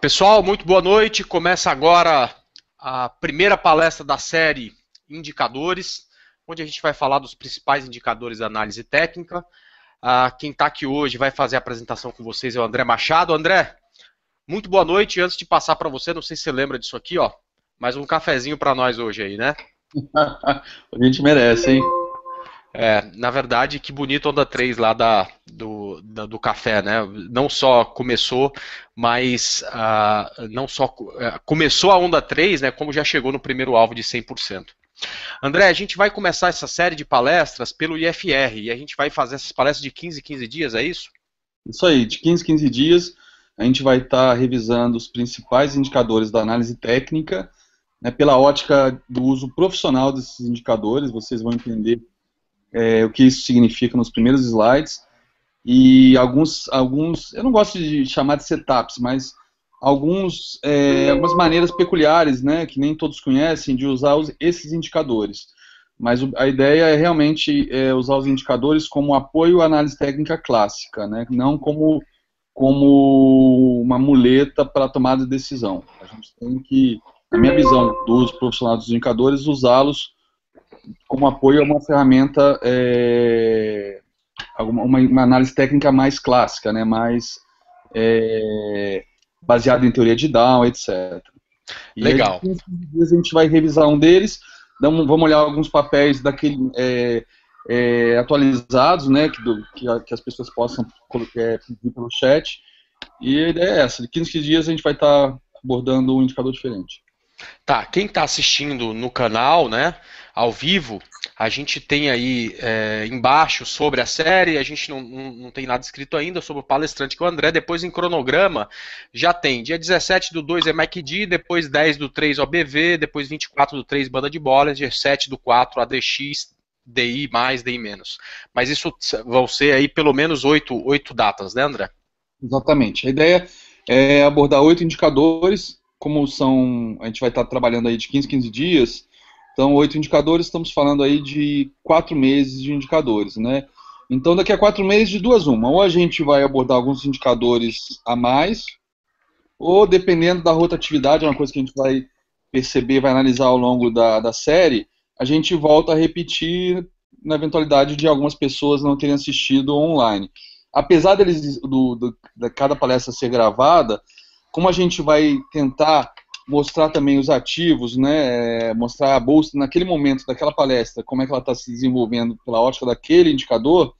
Pessoal, muito boa noite. Começa agora a primeira palestra da série Indicadores, onde a gente vai falar dos principais indicadores da análise técnica. Ah, quem está aqui hoje vai fazer a apresentação com vocês é o André Machado. André, muito boa noite. Antes de passar para você, não sei se você lembra disso aqui, ó, mais um cafezinho para nós hoje aí, né? a gente merece, hein? É, na verdade, que bonito onda 3 lá da, do, da, do café, né? Não só começou, mas uh, não só uh, começou a onda 3, né? Como já chegou no primeiro alvo de 100%. André, a gente vai começar essa série de palestras pelo IFR e a gente vai fazer essas palestras de 15 15 dias, é isso? Isso aí, de 15 15 dias a gente vai estar tá revisando os principais indicadores da análise técnica, né, pela ótica do uso profissional desses indicadores, vocês vão entender é, o que isso significa nos primeiros slides e alguns, alguns eu não gosto de chamar de setups, mas alguns, é, algumas maneiras peculiares, né, que nem todos conhecem, de usar os, esses indicadores. Mas a ideia é realmente é, usar os indicadores como apoio à análise técnica clássica, né, não como, como uma muleta para tomada de decisão. A gente tem que, na minha visão dos profissionais dos indicadores, usá-los como apoio a uma ferramenta, é, uma, uma, análise técnica mais clássica, né, mais é, baseada em teoria de Down, etc. E Legal. Aí, a gente vai revisar um deles, vamos olhar alguns papéis daquele é, é, atualizados, né, que, do, que, que, as pessoas possam é, pedir pelo chat. E a ideia é essa: de 15, 15 dias a gente vai estar tá abordando um indicador diferente. Tá, quem está assistindo no canal, né, ao vivo, a gente tem aí é, embaixo sobre a série, a gente não, não, não, tem nada escrito ainda sobre o palestrante que é o André, depois em cronograma já tem, dia 17 do 2 é MacD, depois 10 do 3 OBV, depois 24 do 3 Banda de Bolas, dia 7 do 4 ADX, DI mais, DI menos. Mas isso vão ser aí pelo menos 8, 8 datas, né André? Exatamente, a ideia é abordar oito indicadores, como são, a gente vai estar trabalhando aí de 15, 15 dias, então, oito indicadores, estamos falando aí de quatro meses de indicadores, né? Então, daqui a quatro meses, de duas uma. Ou a gente vai abordar alguns indicadores a mais, ou dependendo da rotatividade, é uma coisa que a gente vai perceber, vai analisar ao longo da, da série, a gente volta a repetir na eventualidade de algumas pessoas não terem assistido online. Apesar deles, do, do, de cada palestra ser gravada, como a gente vai tentar mostrar também os ativos, né, é, mostrar a bolsa naquele momento daquela palestra, como é que ela está se desenvolvendo pela ótica daquele indicador,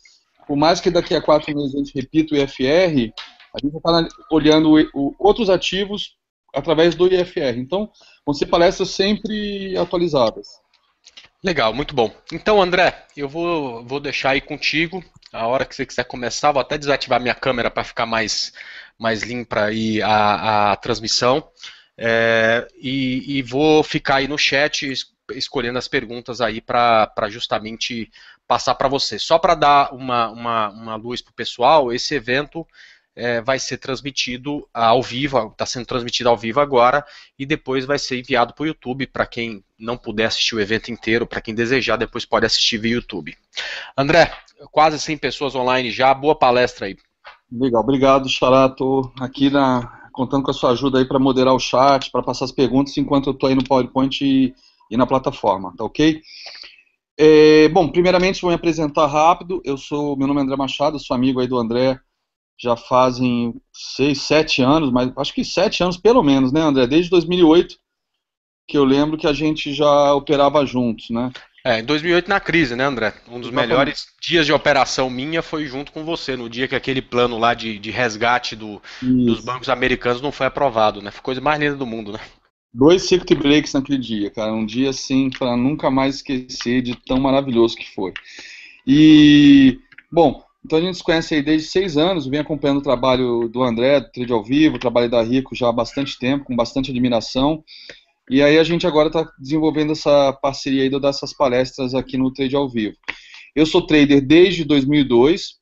por mais que daqui a quatro meses a gente repita o IFR, a gente está olhando outros ativos através do IFR. Então, vão ser palestras sempre atualizadas. Legal, muito bom. Então, André, eu vou, vou deixar aí contigo. A hora que você quiser começar, vou até desativar minha câmera para ficar mais, mais limpa aí a, a transmissão. É, e, e, vou ficar aí no chat escolhendo as perguntas aí para justamente passar para você. Só para dar uma, uma, uma luz para o pessoal, esse evento é, vai ser transmitido ao vivo, está sendo transmitido ao vivo agora, e depois vai ser enviado para o YouTube, para quem não puder assistir o evento inteiro, para quem desejar, depois pode assistir via YouTube. André, quase 100 pessoas online já, boa palestra aí. Legal, obrigado, Xará, estou aqui na, contando com a sua ajuda aí para moderar o chat, para passar as perguntas enquanto eu estou aí no PowerPoint e, e, na plataforma, tá ok? É, bom, primeiramente vou me apresentar rápido. Eu sou, meu nome é André Machado, sou amigo aí do André já fazem seis, sete anos, mas acho que sete anos pelo menos, né, André? Desde 2008 que eu lembro que a gente já operava juntos, né? É, em 2008 na crise, né, André? Um dos Exatamente. melhores dias de operação minha foi junto com você, no dia que aquele plano lá de, de resgate do, dos bancos americanos não foi aprovado, né? Foi a coisa mais linda do mundo, né? Dois circuit breaks naquele dia, cara. Um dia, assim, para nunca mais esquecer de tão maravilhoso que foi. E, bom, então a gente se conhece aí desde seis anos, vem acompanhando o trabalho do André, do Trade ao Vivo, o trabalho da Rico já há bastante tempo, com bastante admiração. E aí a gente agora está desenvolvendo essa parceria aí dessas palestras aqui no Trade ao Vivo. Eu sou trader desde 2002,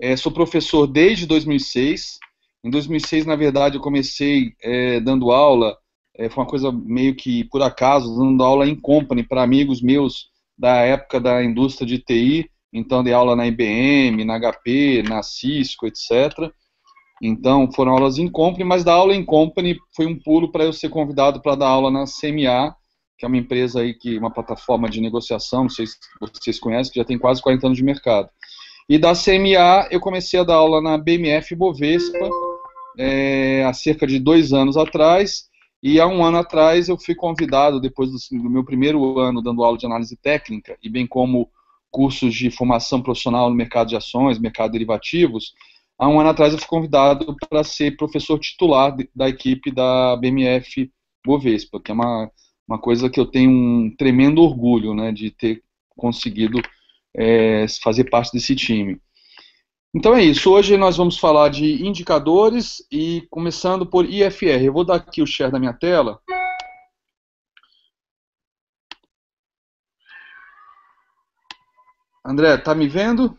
é, eh, sou professor desde 2006. Em 2006, na verdade, eu comecei é, dando aula, é, foi uma coisa meio que por acaso, dando aula em company para amigos meus da época da indústria de TI, então dei aula na IBM, na HP, na Cisco, etc. Então, foram aulas em company, mas da aula em company foi um pulo para eu ser convidado para dar aula na CMA, que é uma empresa aí que uma plataforma de negociação, não sei se vocês conhecem, que já tem quase 40 anos de mercado. E da CMA eu comecei a dar aula na BMF Bovespa é, há cerca de dois anos atrás. E há um ano atrás eu fui convidado, depois do, do meu primeiro ano dando aula de análise técnica, e bem como cursos de formação profissional no mercado de ações, mercado de derivativos, há um ano atrás eu fui convidado para ser professor titular da equipe da BMF Bovespa, que é uma, uma coisa que eu tenho um tremendo orgulho né, de ter conseguido é, fazer parte desse time. Então é isso, hoje nós vamos falar de indicadores e começando por IFR. Eu vou dar aqui o share da minha tela. André, tá me vendo?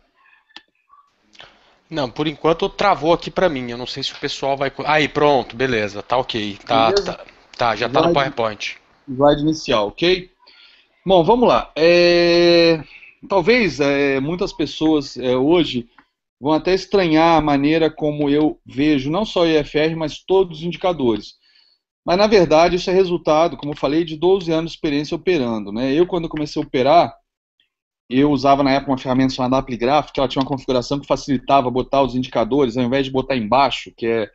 Não, por enquanto travou aqui para mim. Eu não sei se o pessoal vai. Aí, pronto, beleza, tá ok. Tá, tá, tá, já slide, tá no PowerPoint. Slide inicial, ok? Bom, vamos lá. É... Talvez é, muitas pessoas é, hoje vão até estranhar a maneira como eu vejo não só o IFR, mas todos os indicadores. Mas, na verdade, isso é resultado, como eu falei, de 12 anos de experiência operando. Né? Eu, quando comecei a operar, eu usava na época uma ferramenta chamada AppGraph, que ela tinha uma configuração que facilitava botar os indicadores, ao invés de botar embaixo, que é,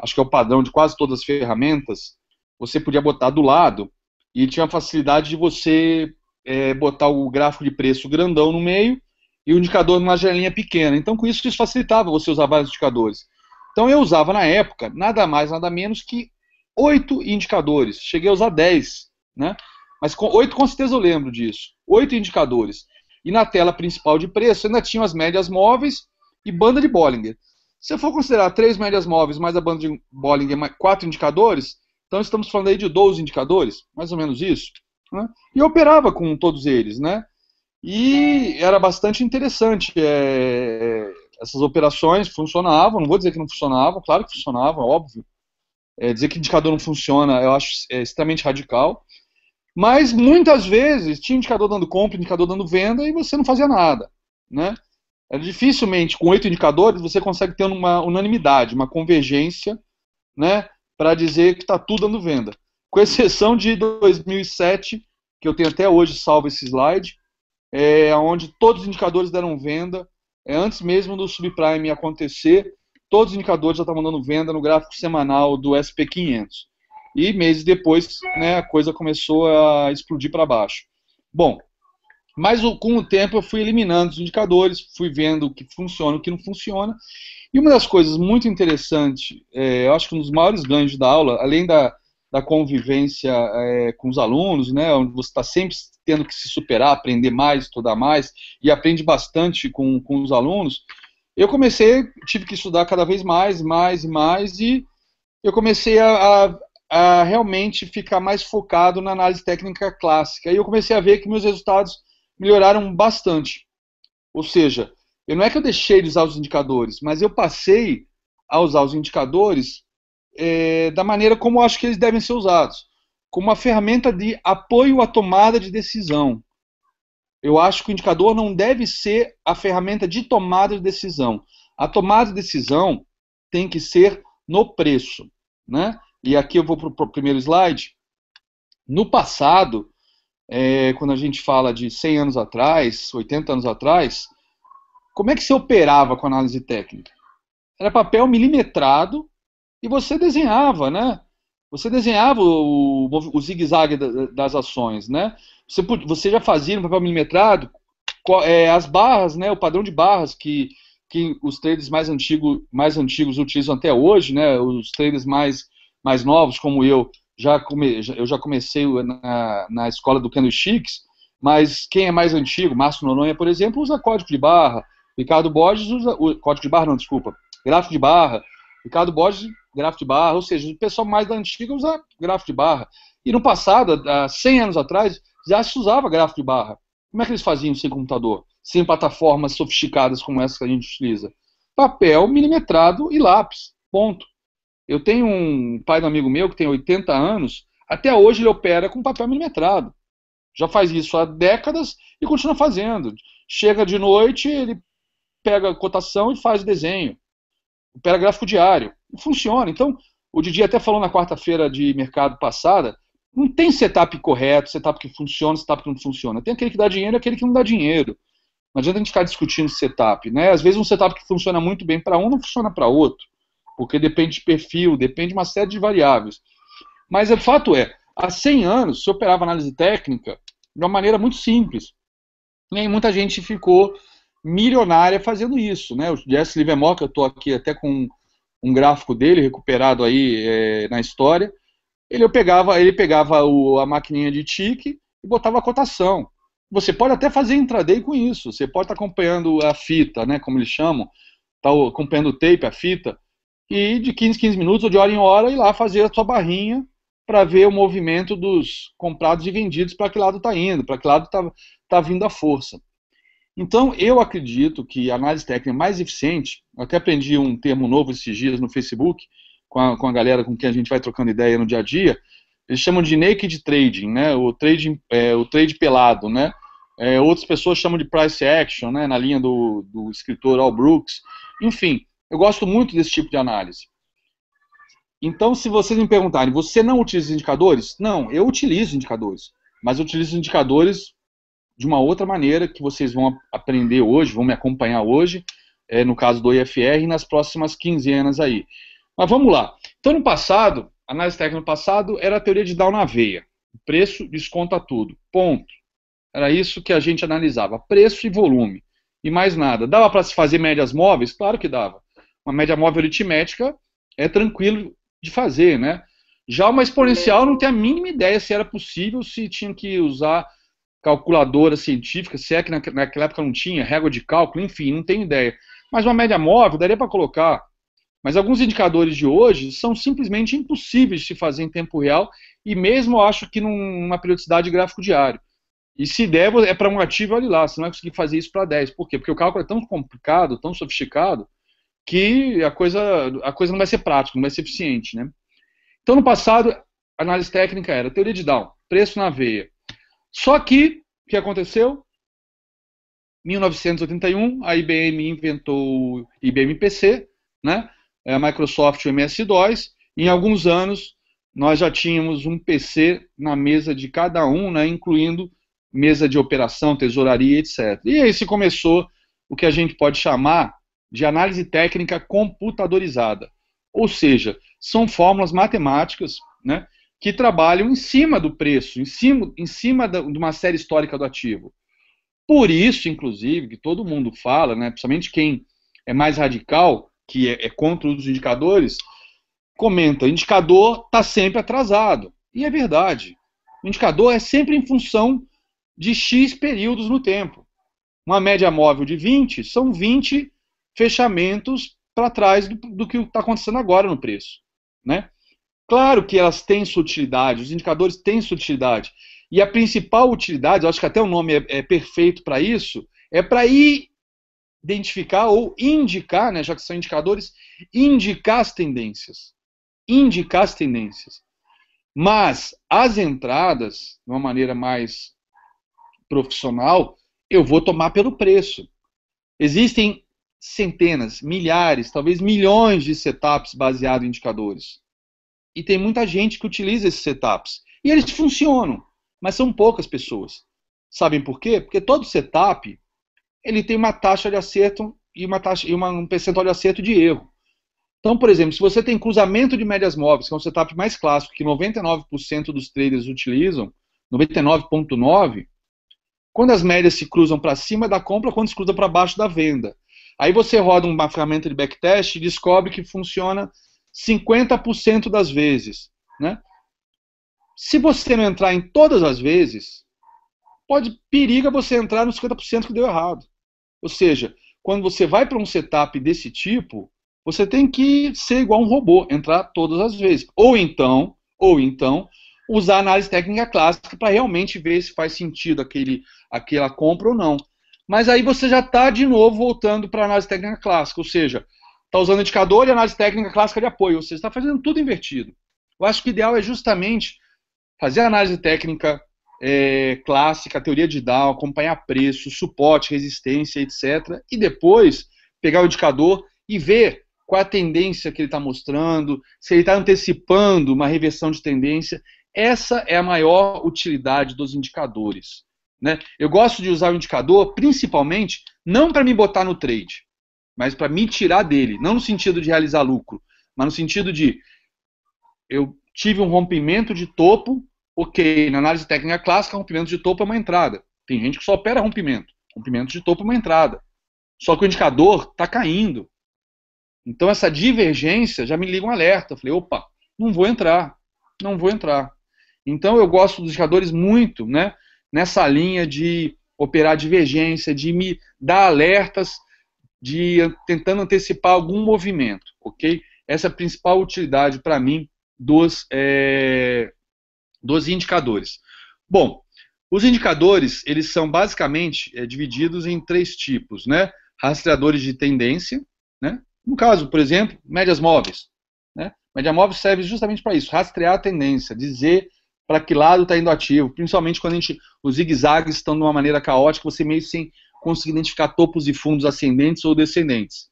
acho que é o padrão de quase todas as ferramentas, você podia botar do lado e tinha a facilidade de você é, botar o gráfico de preço grandão no meio e o indicador numa janelinha pequena. Então, com isso, isso facilitava você usar vários indicadores. Então, eu usava na época nada mais, nada menos que oito indicadores. Cheguei a usar dez, né? Mas com oito, com certeza eu lembro disso. Oito indicadores. E na tela principal de preço ainda tinha as médias móveis e banda de Bollinger. Se eu for considerar três médias móveis mais a banda de Bollinger, mais quatro indicadores, então estamos falando aí de 12 indicadores, mais ou menos isso. Né? E eu operava com todos eles, né? E era bastante interessante. É... essas operações funcionavam, não vou dizer que não funcionavam, claro que funcionavam, óbvio. É, dizer que indicador não funciona, eu acho é, extremamente radical. Mas muitas vezes tinha indicador dando compra, indicador dando venda e você não fazia nada. Né? É, dificilmente, com oito indicadores, você consegue ter uma unanimidade, uma convergência né, para dizer que está tudo dando venda. Com exceção de 2007, que eu tenho até hoje salvo esse slide, é, onde todos os indicadores deram venda, é, antes mesmo do subprime acontecer, todos os indicadores já estavam dando venda no gráfico semanal do SP500. E meses depois, né, a coisa começou a explodir para baixo. Bom, mas com o tempo eu fui eliminando os indicadores, fui vendo o que funciona, o que não funciona. E uma das coisas muito interessantes, é, eu acho que um dos maiores ganhos da aula, além da, da convivência é, com os alunos, né, onde você está sempre tendo que se superar, aprender mais, estudar mais, e aprende bastante com, com os alunos, eu comecei, tive que estudar cada vez mais, mais e mais, e eu comecei a, a, a realmente ficar mais focado na análise técnica clássica. E eu comecei a ver que meus resultados melhoraram bastante. Ou seja, eu não é que eu deixei de usar os indicadores, mas eu passei a usar os indicadores é, da maneira como eu acho que eles devem ser usados, como uma ferramenta de apoio à tomada de decisão. Eu acho que o indicador não deve ser a ferramenta de tomada de decisão. A tomada de decisão tem que ser no preço, né? E aqui eu vou para o primeiro slide. No passado, é, quando a gente fala de 100 anos atrás, 80 anos atrás, como é que se operava com análise técnica? Era papel milimetrado e você desenhava, né? Você desenhava o, o zigue-zague das ações, né? Você, você já fazia no papel milimetrado é, as barras, né? O padrão de barras que, que os traders mais, antigo, mais antigos utilizam até hoje, né? Os traders mais mais novos, como eu, já come, eu já comecei na, na escola do Cano Chiques, mas quem é mais antigo, Márcio Noronha, por exemplo, usa código de barra, Ricardo Borges usa, o, código de barra não, desculpa, gráfico de barra, Ricardo Borges, gráfico de barra, ou seja, o pessoal mais da antiga usa gráfico de barra. E no passado, há 100 anos atrás, já se usava gráfico de barra. Como é que eles faziam sem computador, sem plataformas sofisticadas como essa que a gente utiliza? Papel milimetrado e lápis, ponto. Eu tenho um pai de um amigo meu que tem 80 anos, até hoje ele opera com papel milimetrado. Já faz isso há décadas e continua fazendo. Chega de noite, ele pega a cotação e faz o desenho. Opera gráfico diário. Funciona. Então, o Didi até falou na quarta-feira de mercado passada, não tem setup correto, setup que funciona, setup que não funciona. Tem aquele que dá dinheiro e aquele que não dá dinheiro. Não adianta a gente ficar discutindo setup, né? Às vezes um setup que funciona muito bem para um não funciona para outro porque depende de perfil, depende de uma série de variáveis. Mas o fato é, há 100 anos se operava análise técnica de uma maneira muito simples. E muita gente ficou milionária fazendo isso. Né? O Jesse Livermore, que eu estou aqui até com um gráfico dele recuperado aí é, na história, ele pegava, ele pegava o, a maquininha de tique e botava a cotação. Você pode até fazer intraday com isso, você pode estar tá acompanhando a fita, né, como eles chamam, está acompanhando o tape, a fita, e de 15, 15 minutos ou de hora em hora ir lá fazer a sua barrinha para ver o movimento dos comprados e vendidos, para que lado está indo, para que lado está tá vindo a força. Então, eu acredito que a análise técnica é mais eficiente, até aprendi um termo novo esses dias no Facebook, com a, com a galera com quem a gente vai trocando ideia no dia a dia, eles chamam de naked trading, né? o, trading, é, o trade pelado, né? É, outras pessoas chamam de price action, né, na linha do, do escritor Al Brooks. Enfim, eu gosto muito desse tipo de análise. Então, se vocês me perguntarem, você não utiliza indicadores? Não, eu utilizo indicadores. Mas eu utilizo indicadores de uma outra maneira que vocês vão aprender hoje, vão me acompanhar hoje, é, no caso do IFR, e nas próximas quinzenas aí. Mas vamos lá. Então, no passado, a análise técnica no passado era a teoria de Dow na veia. Preço desconta tudo. Ponto. Era isso que a gente analisava. Preço e volume. E mais nada. Dava para se fazer médias móveis? Claro que dava uma média móvel aritmética é tranquilo de fazer, né? Já uma exponencial não tem a mínima ideia se era possível, se tinha que usar calculadora científica, se é que naquela época não tinha, régua de cálculo, enfim, não tenho ideia. Mas uma média móvel daria para colocar. Mas alguns indicadores de hoje são simplesmente impossíveis de se fazer em tempo real e mesmo acho que numa periodicidade gráfico diário. E se der, é para um ativo, olha lá, você não vai conseguir fazer isso para 10. Por quê? Porque o cálculo é tão complicado, tão sofisticado, que a coisa, a coisa não vai ser prática, não vai ser eficiente. Né? Então, no passado, a análise técnica era teoria de Down, preço na veia. Só que, o que aconteceu? 1981, a IBM inventou o IBM PC, né? É a Microsoft o ms 2 em alguns anos nós já tínhamos um PC na mesa de cada um, né? incluindo mesa de operação, tesouraria, etc. E aí se começou o que a gente pode chamar de análise técnica computadorizada. Ou seja, são fórmulas matemáticas né, que trabalham em cima do preço, em cima, em cima da, de uma série histórica do ativo. Por isso, inclusive, que todo mundo fala, né, principalmente quem é mais radical, que é, é contra os indicadores, comenta: indicador está sempre atrasado. E é verdade. O indicador é sempre em função de X períodos no tempo. Uma média móvel de 20 são 20 fechamentos para trás do, do que está acontecendo agora no preço. Né? Claro que elas têm sua utilidade, os indicadores têm sua utilidade. E a principal utilidade, eu acho que até o nome é, é perfeito para isso, é para identificar ou indicar, né, já que são indicadores, indicar as tendências. Indicar as tendências. Mas as entradas, de uma maneira mais profissional, eu vou tomar pelo preço. Existem centenas, milhares, talvez milhões de setups baseados em indicadores. E tem muita gente que utiliza esses setups. E eles funcionam, mas são poucas pessoas. Sabem por quê? Porque todo setup ele tem uma taxa de acerto e, uma taxa, e uma, um percentual de acerto de erro. Então, por exemplo, se você tem cruzamento de médias móveis, que é um setup mais clássico, que 99% dos traders utilizam, 99,9%, quando as médias se cruzam para cima da compra, quando se cruzam para baixo da venda. Aí você roda uma ferramenta de backtest e descobre que funciona 50% das vezes. Né? Se você não entrar em todas as vezes, pode periga você entrar nos 50% que deu errado. Ou seja, quando você vai para um setup desse tipo, você tem que ser igual um robô, entrar todas as vezes. Ou então, ou então, usar análise técnica clássica para realmente ver se faz sentido aquele, aquela compra ou não. Mas aí você já está de novo voltando para a análise técnica clássica, ou seja, está usando indicador e análise técnica clássica de apoio, ou seja, está fazendo tudo invertido. Eu acho que o ideal é justamente fazer a análise técnica é, clássica, teoria de Dow, acompanhar preço, suporte, resistência, etc. E depois pegar o indicador e ver qual é a tendência que ele está mostrando, se ele está antecipando uma reversão de tendência. Essa é a maior utilidade dos indicadores. Né? Eu gosto de usar o indicador principalmente não para me botar no trade, mas para me tirar dele. Não no sentido de realizar lucro, mas no sentido de eu tive um rompimento de topo, ok, na análise técnica clássica, rompimento de topo é uma entrada. Tem gente que só opera rompimento. Rompimento de topo é uma entrada. Só que o indicador está caindo. Então essa divergência já me liga um alerta. Eu falei, opa, não vou entrar, não vou entrar. Então eu gosto dos indicadores muito, né? nessa linha de operar divergência, de me dar alertas, de tentando antecipar algum movimento, ok? Essa é a principal utilidade para mim dos, é, dos indicadores. Bom, os indicadores eles são basicamente é, divididos em três tipos, né? Rastreadores de tendência, né? No caso, por exemplo, médias móveis, né? Média móvel serve justamente para isso, rastrear a tendência, dizer para que lado está indo ativo, principalmente quando a gente, os zigue-zagues estão de uma maneira caótica, você meio sem conseguir identificar topos e fundos ascendentes ou descendentes.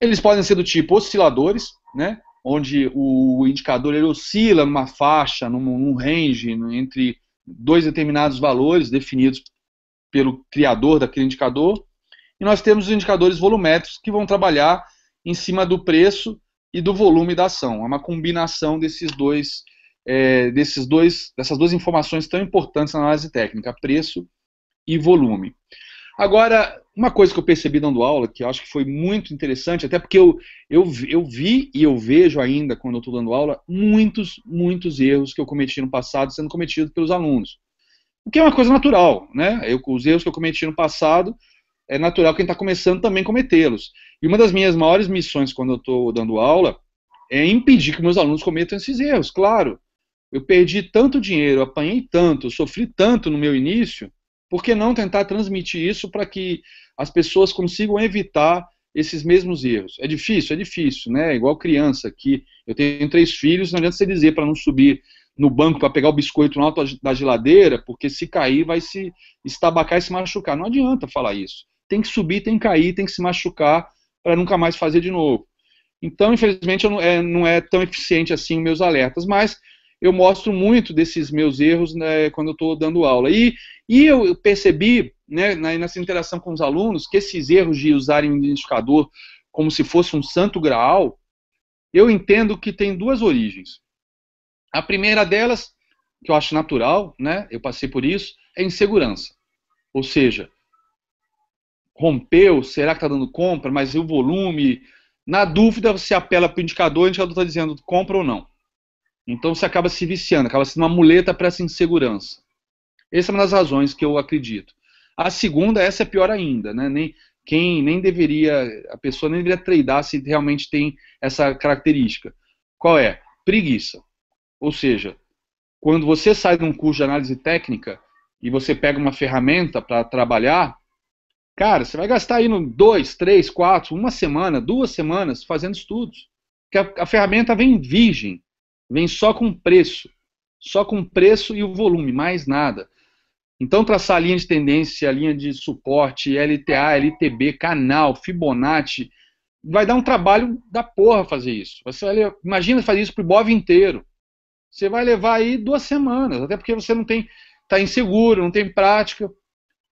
Eles podem ser do tipo osciladores, né, onde o indicador ele oscila numa faixa, num, num range, entre dois determinados valores definidos pelo criador daquele indicador. E nós temos os indicadores volumétricos que vão trabalhar em cima do preço e do volume da ação. É uma combinação desses dois é, desses dois, dessas duas informações tão importantes na análise técnica, preço e volume. Agora, uma coisa que eu percebi dando aula, que eu acho que foi muito interessante, até porque eu, eu, eu vi e eu vejo ainda, quando eu estou dando aula, muitos, muitos erros que eu cometi no passado sendo cometidos pelos alunos. O que é uma coisa natural, né? Eu, os erros que eu cometi no passado, é natural quem está começando também cometê-los. E uma das minhas maiores missões quando eu estou dando aula é impedir que meus alunos cometam esses erros, claro eu perdi tanto dinheiro, apanhei tanto, sofri tanto no meu início, por que não tentar transmitir isso para que as pessoas consigam evitar esses mesmos erros? É difícil, é difícil, né? Igual criança que eu tenho três filhos, não adianta você dizer para não subir no banco para pegar o biscoito no alto da geladeira, porque se cair vai se estabacar e se machucar. Não adianta falar isso. Tem que subir, tem que cair, tem que se machucar para nunca mais fazer de novo. Então, infelizmente, não é, não é tão eficiente assim os meus alertas, mas eu mostro muito desses meus erros né, quando eu estou dando aula. E, e eu percebi, né, nessa interação com os alunos, que esses erros de usarem o identificador como se fosse um santo graal, eu entendo que tem duas origens. A primeira delas, que eu acho natural, né, eu passei por isso, é insegurança. Ou seja, rompeu, será que está dando compra, mas e o volume? Na dúvida, você apela para o indicador, o indicador está dizendo compra ou não. Então você acaba se viciando, acaba sendo uma muleta para essa insegurança. Essa é uma das razões que eu acredito. A segunda, essa é pior ainda, né? Nem, quem nem deveria, a pessoa nem deveria treinar se realmente tem essa característica. Qual é? Preguiça. Ou seja, quando você sai de um curso de análise técnica e você pega uma ferramenta para trabalhar, cara, você vai gastar aí no dois, três, quatro, uma semana, duas semanas fazendo estudos. Porque a, a ferramenta vem virgem. Vem só com preço. Só com preço e o volume, mais nada. Então, traçar a linha de tendência, a linha de suporte, LTA, LTB, canal, Fibonacci, vai dar um trabalho da porra fazer isso. Você vai, imagina fazer isso para o BOV inteiro. Você vai levar aí duas semanas, até porque você não tem, está inseguro, não tem prática.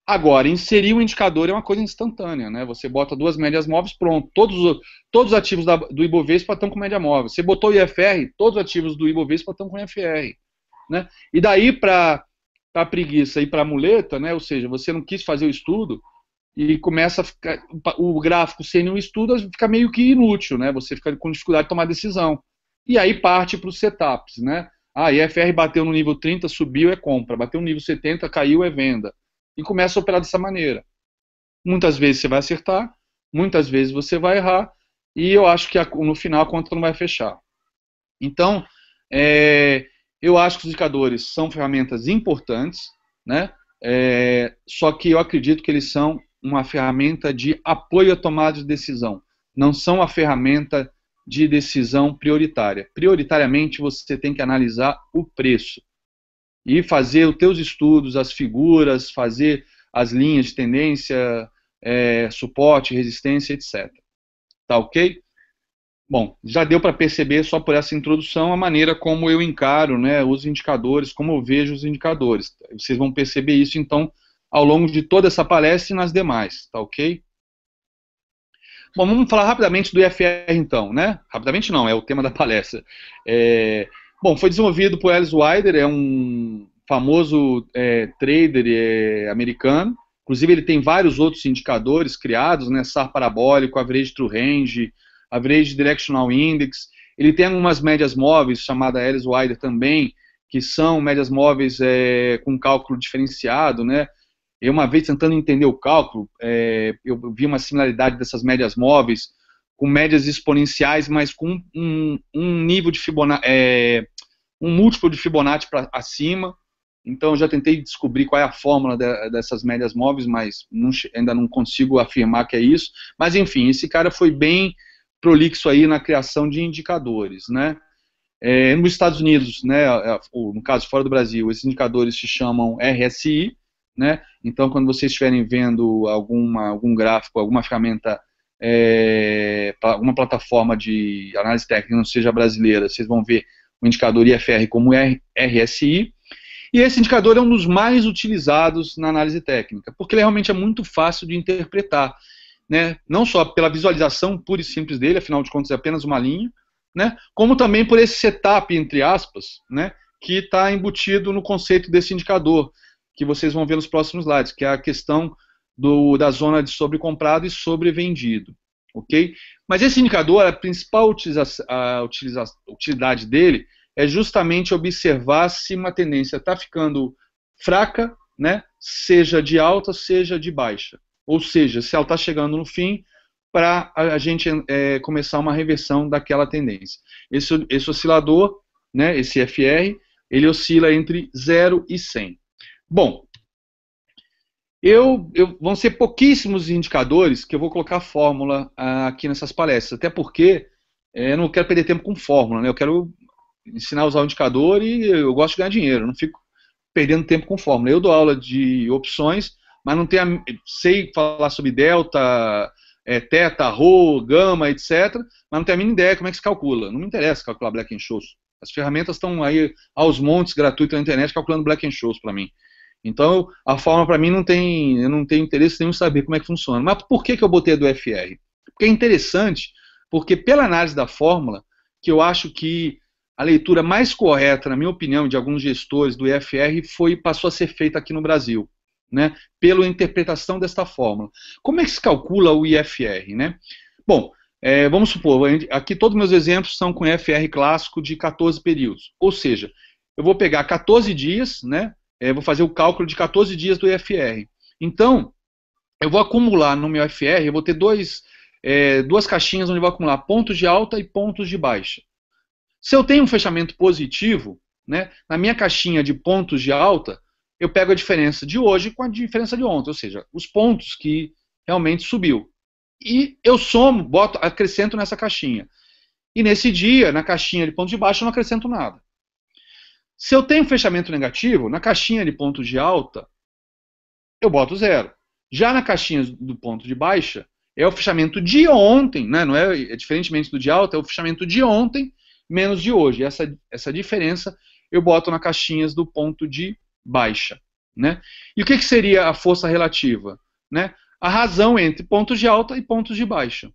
Agora, inserir o um indicador é uma coisa instantânea, né? Você bota duas médias móveis, pronto. Todos, os, todos os ativos da, do Ibovespa estão com média móvel. Você botou o IFR, todos os ativos do Ibovespa estão com IFR. Né? E daí para a preguiça e para a muleta, né? ou seja, você não quis fazer o estudo e começa a ficar, o gráfico sem nenhum estudo fica meio que inútil, né? Você fica com dificuldade de tomar decisão. E aí parte para os setups, né? Ah, IFR bateu no nível 30, subiu, é compra. Bateu no nível 70, caiu, é venda e começa a operar dessa maneira. Muitas vezes você vai acertar, muitas vezes você vai errar, e eu acho que no final a conta não vai fechar. Então, é, eu acho que os indicadores são ferramentas importantes, né? É, só que eu acredito que eles são uma ferramenta de apoio à tomada de decisão, não são a ferramenta de decisão prioritária. Prioritariamente você tem que analisar o preço e fazer os teus estudos, as figuras, fazer as linhas de tendência, é, suporte, resistência, etc. Tá ok? Bom, já deu para perceber só por essa introdução a maneira como eu encaro né, os indicadores, como eu vejo os indicadores. Vocês vão perceber isso, então, ao longo de toda essa palestra e nas demais, tá ok? Bom, vamos falar rapidamente do IFR então, né? Rapidamente não, é o tema da palestra. É, Bom, foi desenvolvido por Alice Wider, é um famoso é, trader é, americano. Inclusive, ele tem vários outros indicadores criados, né? SAR parabólico, Average True Range, Average Directional Index. Ele tem algumas médias móveis, chamada Alice Wider também, que são médias móveis é, com cálculo diferenciado, né? Eu, uma vez tentando entender o cálculo, é, eu vi uma similaridade dessas médias móveis com médias exponenciais, mas com um, um nível de Fibonacci, é, um múltiplo de Fibonacci para acima. Então, já tentei descobrir qual é a fórmula de, dessas médias móveis, mas não, ainda não consigo afirmar que é isso. Mas, enfim, esse cara foi bem prolixo aí na criação de indicadores, né? É, nos Estados Unidos, né, ou no caso fora do Brasil, esses indicadores se chamam RSI, né? Então, quando vocês estiverem vendo alguma, algum gráfico, alguma ferramenta, é, alguma plataforma de análise técnica, não seja brasileira, vocês vão ver o indicador IFR como RSI. E esse indicador é um dos mais utilizados na análise técnica, porque ele realmente é muito fácil de interpretar. Né? Não só pela visualização pura e simples dele, afinal de contas é apenas uma linha, né? como também por esse setup, entre aspas, né? que está embutido no conceito desse indicador, que vocês vão ver nos próximos slides, que é a questão do, da zona de sobrecomprado e sobrevendido ok? Mas esse indicador, a principal a utilidade dele é justamente observar se uma tendência está ficando fraca, né? Seja de alta, seja de baixa. Ou seja, se ela está chegando no fim para a gente é, começar uma reversão daquela tendência. Esse, esse oscilador, né, esse FR, ele oscila entre 0 e 100. Bom, eu, eu, vão ser pouquíssimos indicadores que eu vou colocar fórmula ah, aqui nessas palestras, até porque é, eu não quero perder tempo com fórmula, né? Eu quero ensinar a usar o indicador e eu gosto de ganhar dinheiro, não fico perdendo tempo com fórmula. Eu dou aula de opções, mas não tenho, sei falar sobre delta, é, teta, rho, gama, etc, mas não tenho a mínima ideia como é que se calcula. Não me interessa calcular Black and Scholes. As ferramentas estão aí aos montes gratuitas na internet calculando Black and Scholes para mim. Então, a forma para mim não tem, eu não tenho interesse nenhum em saber como é que funciona. Mas por que, que eu botei a do FR? Porque é interessante, porque pela análise da fórmula, que eu acho que a leitura mais correta, na minha opinião, de alguns gestores do IFR foi passou a ser feita aqui no Brasil, né? Pela interpretação desta fórmula. Como é que se calcula o IFR, né? Bom, é, vamos supor, aqui todos meus exemplos são com IFR clássico de 14 períodos, ou seja, eu vou pegar 14 dias, né? é, vou fazer o cálculo de 14 dias do IFR. Então, eu vou acumular no meu IFR, eu vou ter dois, é, duas caixinhas onde eu vou acumular pontos de alta e pontos de baixa. Se eu tenho um fechamento positivo, né, na minha caixinha de pontos de alta, eu pego a diferença de hoje com a diferença de ontem, ou seja, os pontos que realmente subiu. E eu somo, boto, acrescento nessa caixinha. E nesse dia, na caixinha de pontos de baixa, eu não acrescento nada. Se eu tenho fechamento negativo, na caixinha de pontos de alta, eu boto zero. Já na caixinha do ponto de baixa, é o fechamento de ontem, né? não é, é diferentemente do de alta, é o fechamento de ontem menos de hoje. Essa, essa diferença eu boto na caixinhas do ponto de baixa. Né? E o que, que seria a força relativa? Né? A razão entre pontos de alta e pontos de baixa.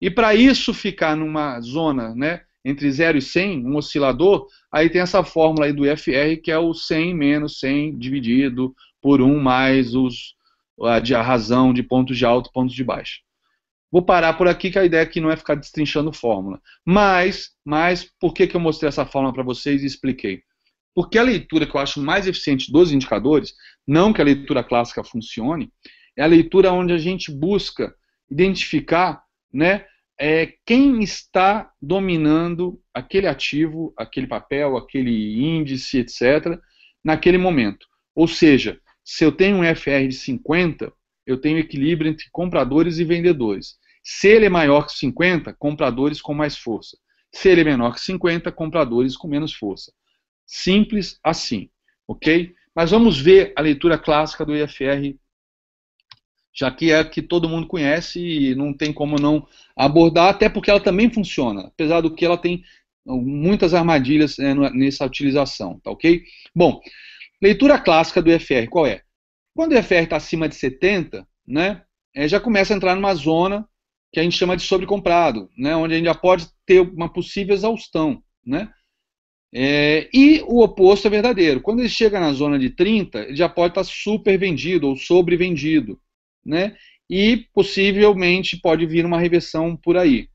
E para isso ficar numa zona né, entre 0 e 100, um oscilador, aí tem essa fórmula aí do IFR, que é o 100 menos 100 dividido por 1 mais os, a, razão de pontos de alto pontos de baixo. Vou parar por aqui, que a ideia aqui não é ficar destrinchando fórmula. Mas, mas por que, que eu mostrei essa fórmula para vocês e expliquei? Porque a leitura que eu acho mais eficiente dos indicadores, não que a leitura clássica funcione, é a leitura onde a gente busca identificar né, é quem está dominando aquele ativo, aquele papel, aquele índice, etc., naquele momento. Ou seja, se eu tenho um FR de 50, eu tenho equilíbrio entre compradores e vendedores. Se ele é maior que 50, compradores com mais força. Se ele é menor que 50, compradores com menos força. Simples assim, ok? Mas vamos ver a leitura clássica do IFR já que é a que todo mundo conhece e não tem como não abordar, até porque ela também funciona, apesar do que ela tem muitas armadilhas é, nessa utilização, tá ok? Bom, leitura clássica do EFR qual é? Quando o EFR está acima de 70, né, é, já começa a entrar numa zona que a gente chama de sobrecomprado, né, onde a gente já pode ter uma possível exaustão, né? É, e o oposto é verdadeiro. Quando ele chega na zona de 30, ele já pode estar tá super vendido ou sobrevendido né? E possivelmente pode vir uma reversão por aí.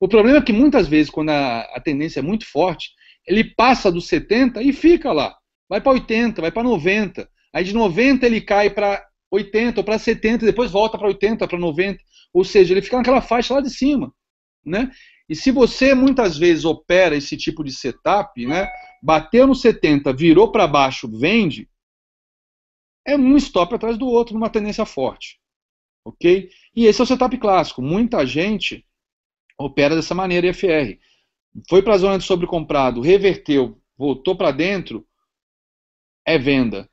O problema é que muitas vezes, quando a, a tendência é muito forte, ele passa dos 70 e fica lá. Vai para 80, vai para 90. Aí de 90 ele cai para 80 ou para 70, depois volta para 80, para 90. Ou seja, ele fica naquela faixa lá de cima. Né? E se você muitas vezes opera esse tipo de setup, né, bateu no 70, virou para baixo, vende, é um stop atrás do outro numa tendência forte. Ok? E esse é o setup clássico. Muita gente opera dessa maneira IFR. Foi para a zona de sobrecomprado, reverteu, voltou para dentro, é venda.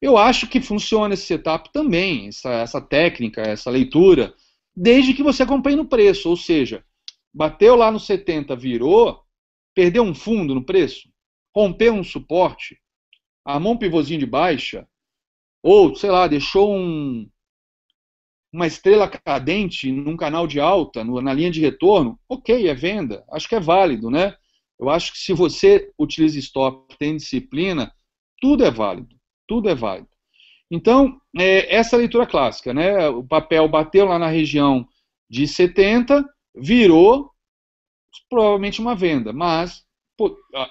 Eu acho que funciona esse setup também, essa, essa técnica, essa leitura, desde que você acompanhe no preço. Ou seja, bateu lá no 70, virou, perdeu um fundo no preço, rompeu um suporte, armou um pivôzinho de baixa, ou, sei lá, deixou um, uma estrela cadente num canal de alta, no, na linha de retorno, ok, é venda. Acho que é válido, né? Eu acho que se você utiliza stop, tem disciplina, tudo é válido. Tudo é válido. Então, é, essa leitura clássica, né? O papel bateu lá na região de 70, virou provavelmente uma venda, mas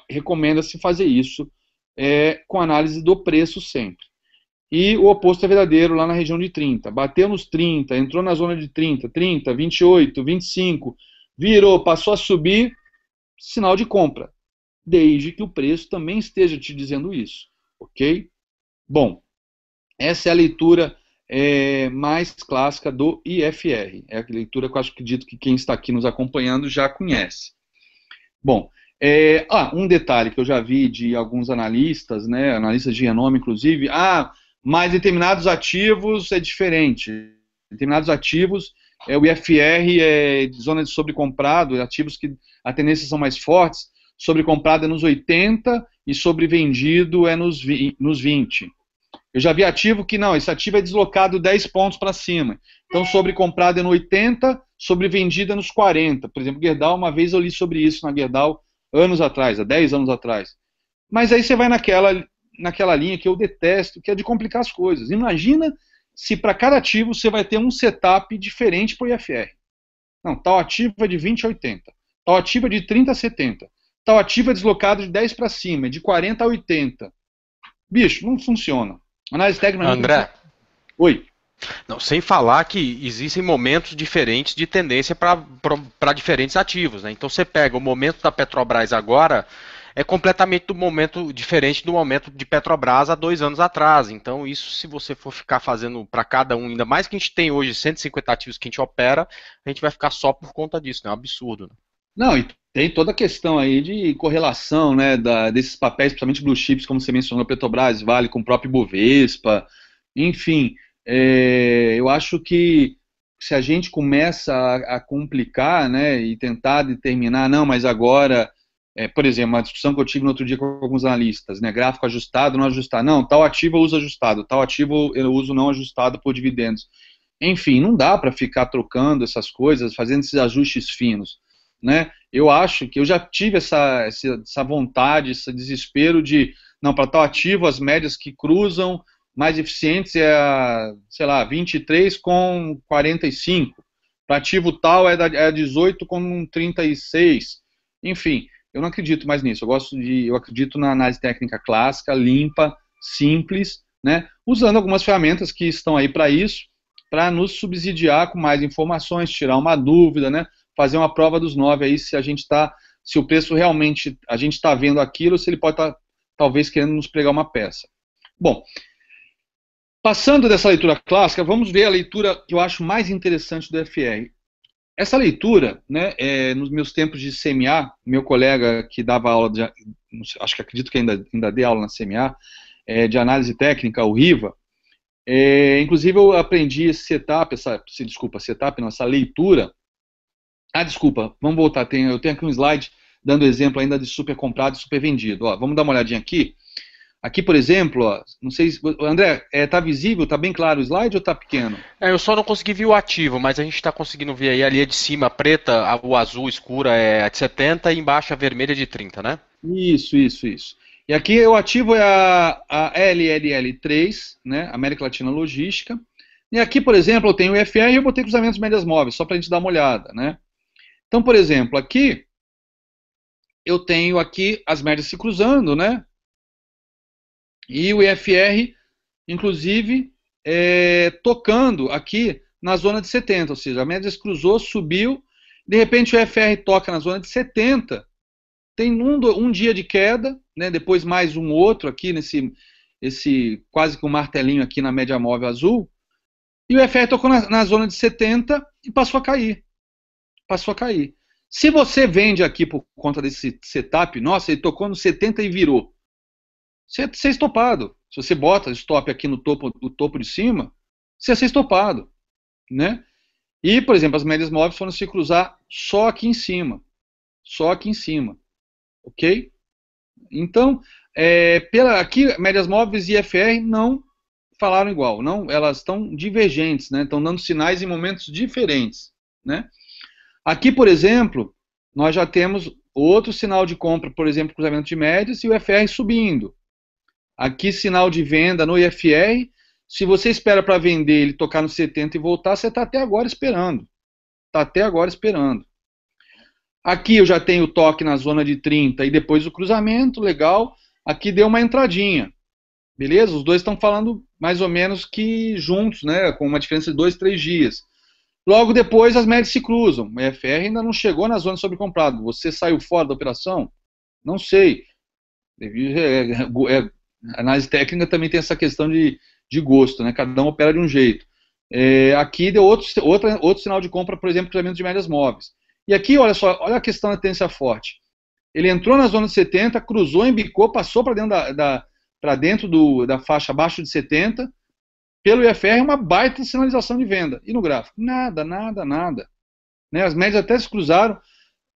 recomenda-se fazer isso é, com análise do preço sempre. E o oposto é verdadeiro lá na região de 30. Bateu nos 30, entrou na zona de 30, 30, 28, 25, virou, passou a subir, sinal de compra. Desde que o preço também esteja te dizendo isso, ok? Bom, essa é a leitura é, mais clássica do IFR. É a leitura que eu acho que dito que quem está aqui nos acompanhando já conhece. Bom, é, ah, um detalhe que eu já vi de alguns analistas, né, analistas de renome, inclusive, ah, mas determinados ativos é diferente. Determinados ativos, é, o IFR é zona de sobrecomprado, ativos que a tendência são mais fortes, sobrecomprado é nos 80 e sobrevendido é nos, nos 20. Eu já vi ativo que não, esse ativo é deslocado 10 pontos para cima. Então, sobrecomprado é no 80, sobrevendido é nos 40. Por exemplo, Gerdau, uma vez eu li sobre isso na Gerdau, anos atrás, há 10 anos atrás. Mas aí você vai naquela naquela linha que eu detesto, que é de complicar as coisas. Imagina se para cada ativo você vai ter um setup diferente para o IFR. Não, tal ativo é de 20 a 80, tal ativo é de 30 a 70, tal ativo é deslocado de 10 para cima, é de 40 a 80. Bicho, não funciona. Análise técnica... André... Oi. Não, sem falar que existem momentos diferentes de tendência para diferentes ativos. Né? Então você pega o momento da Petrobras agora, é completamente do momento diferente do momento de Petrobras há dois anos atrás. Então, isso se você for ficar fazendo para cada um, ainda mais que a gente tem hoje 150 ativos que a gente opera, a gente vai ficar só por conta disso, né? É um absurdo. Né? Não, e tem toda a questão aí de correlação, né, da, desses papéis, principalmente blue chips, como você mencionou, Petrobras, Vale, com o próprio Bovespa, enfim, é, eu acho que se a gente começa a, a, complicar, né, e tentar determinar, não, mas agora é, por exemplo, uma discussão que eu tive no outro dia com alguns analistas, né, gráfico ajustado, não ajustado. Não, tal ativo eu uso ajustado, tal ativo eu uso não ajustado por dividendos. Enfim, não dá para ficar trocando essas coisas, fazendo esses ajustes finos. Né? Eu acho que eu já tive essa, essa vontade, esse desespero de, não, para tal ativo as médias que cruzam mais eficientes é, a, sei lá, 23 com 45. Para ativo tal é, da, é 18 com 36. Enfim, eu não acredito mais nisso. Eu gosto de, eu acredito na análise técnica clássica, limpa, simples, né? Usando algumas ferramentas que estão aí para isso, para nos subsidiar com mais informações, tirar uma dúvida, né? Fazer uma prova dos nove aí se a gente está, se o preço realmente a gente está vendo aquilo, se ele pode estar tá, talvez querendo nos pregar uma peça. Bom, passando dessa leitura clássica, vamos ver a leitura que eu acho mais interessante do FR. Essa leitura, né, é, nos meus tempos de CMA, meu colega que dava aula, de, acho que acredito que ainda, ainda dê aula na CMA, é, de análise técnica, o Riva, é, inclusive eu aprendi esse setup, essa, se, desculpa, setup, não, essa leitura. Ah, desculpa, vamos voltar, tem, eu tenho aqui um slide dando exemplo ainda de super comprado e super vendido. Ó, vamos dar uma olhadinha aqui. Aqui, por exemplo, ó, não sei se, André, é, tá visível, tá bem claro o slide ou tá pequeno? É, eu só não consegui ver o ativo, mas a gente está conseguindo ver aí a linha é de cima preta, a, o azul escura é a de 70 e embaixo a vermelha é de 30, né? Isso, isso, isso. E aqui o ativo é a, a LLL3, né, América Latina Logística. E aqui, por exemplo, eu tenho o IFR e eu botei cruzamentos médias móveis, só para a gente dar uma olhada, né? Então, por exemplo, aqui eu tenho aqui as médias se cruzando, né? E o IFR, inclusive, é, tocando aqui na zona de 70, ou seja, a média cruzou, subiu, de repente o IFR toca na zona de 70, tem um, um dia de queda, né, depois mais um outro aqui nesse esse quase com um martelinho aqui na média móvel azul, e o IFR tocou na, na zona de 70 e passou a cair. Passou a cair. Se você vende aqui por conta desse setup, nossa, ele tocou no 70 e virou você é ser estopado. Se você bota stop aqui no topo, no topo de cima, você é ser estopado. Né? E, por exemplo, as médias móveis foram se cruzar só aqui em cima. Só aqui em cima. Ok? Então, é, pela, aqui, médias móveis e IFR não falaram igual. não Elas estão divergentes, né? estão dando sinais em momentos diferentes. Né? Aqui, por exemplo, nós já temos outro sinal de compra, por exemplo, cruzamento de médias e o FR subindo. Aqui, sinal de venda no IFR. Se você espera para vender, ele tocar no 70 e voltar, você está até agora esperando. Está até agora esperando. Aqui eu já tenho o toque na zona de 30 e depois o cruzamento, legal. Aqui deu uma entradinha. Beleza? Os dois estão falando mais ou menos que juntos, né? Com uma diferença de dois, três dias. Logo depois as médias se cruzam. O EFR ainda não chegou na zona comprado. Você saiu fora da operação? Não sei. É, é, é, análise técnica também tem essa questão de, de gosto, né? Cada um opera de um jeito. É, aqui deu outro, outra, outro sinal de compra, por exemplo, cruzamento de médias móveis. E aqui, olha só, olha a questão da tendência forte. Ele entrou na zona de 70, cruzou, embicou, passou para dentro, da, da pra dentro do, da faixa abaixo de 70. Pelo IFR, uma baita sinalização de venda. E no gráfico? Nada, nada, nada. Né? As médias até se cruzaram.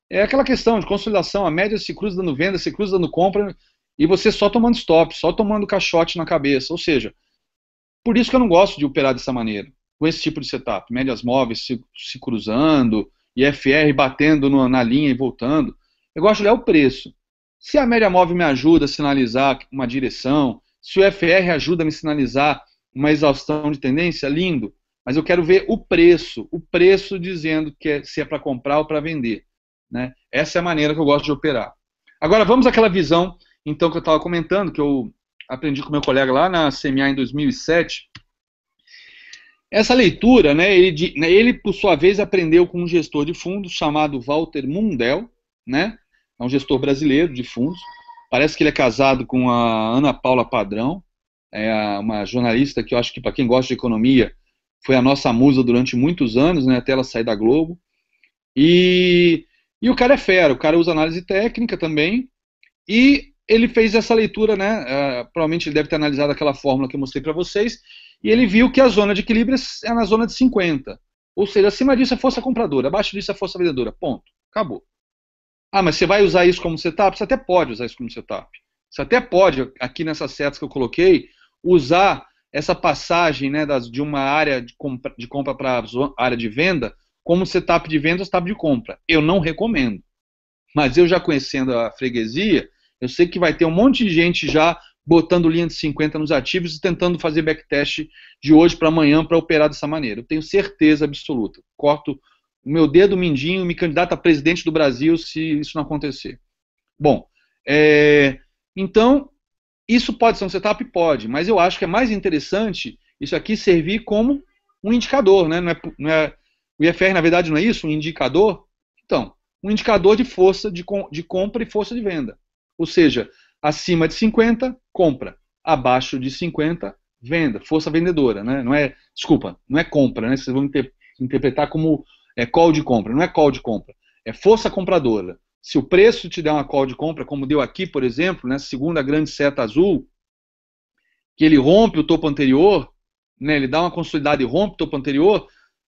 É aquela questão de consolidação, a média se cruza dando venda, se cruza dando compra. E você só tomando stop, só tomando caixote na cabeça. Ou seja, por isso que eu não gosto de operar dessa maneira, com esse tipo de setup. Médias móveis se, se cruzando, IFR batendo no, na linha e voltando. Eu gosto de olhar o preço. Se a média móvel me ajuda a sinalizar uma direção, se o FR ajuda a me sinalizar uma exaustão de tendência, lindo. Mas eu quero ver o preço, o preço dizendo que é, se é para comprar ou para vender. Né? Essa é a maneira que eu gosto de operar. Agora vamos àquela visão então, que eu estava comentando, que eu aprendi com meu colega lá na CMA em 2007. Essa leitura, né, ele, né, ele por sua vez aprendeu com um gestor de fundos chamado Walter Mundell, né, é um gestor brasileiro de fundos. Parece que ele é casado com a Ana Paula Padrão, é uma jornalista que eu acho que para quem gosta de economia foi a nossa musa durante muitos anos, né, até ela sair da Globo. E, e o cara é fera, o cara usa análise técnica também. E ele fez essa leitura, né? Uh, provavelmente ele deve ter analisado aquela fórmula que eu mostrei para vocês, e ele viu que a zona de equilíbrio é na zona de 50. Ou seja, acima disso é força compradora, abaixo disso é força vendedora. Ponto. Acabou. Ah, mas você vai usar isso como setup? Você até pode usar isso como setup. Você até pode, aqui nessas setas que eu coloquei, usar essa passagem né, das, de uma área de compra para a área de venda como setup de venda ou setup de compra. Eu não recomendo. Mas eu já conhecendo a freguesia, eu sei que vai ter um monte de gente já botando linha de 50 nos ativos e tentando fazer backtest de hoje para amanhã para operar dessa maneira. Eu tenho certeza absoluta. Corto o meu dedo mindinho e me candidato a presidente do Brasil se isso não acontecer. Bom, é, então, isso pode ser um setup? Pode, mas eu acho que é mais interessante isso aqui servir como um indicador, né? Não é, não é, o IFR, na verdade, não é isso? Um indicador? Então, um indicador de força de, de compra e força de venda. Ou seja, acima de 50, compra. Abaixo de 50, venda. Força vendedora, né? Não é, desculpa, não é compra, né? Vocês vão inter interpretar como é call de compra. Não é call de compra, é força compradora. Se o preço te der uma call de compra, como deu aqui, por exemplo, né? Segunda grande seta azul, que ele rompe o topo anterior, né? Ele dá uma consolidada e rompe o topo anterior,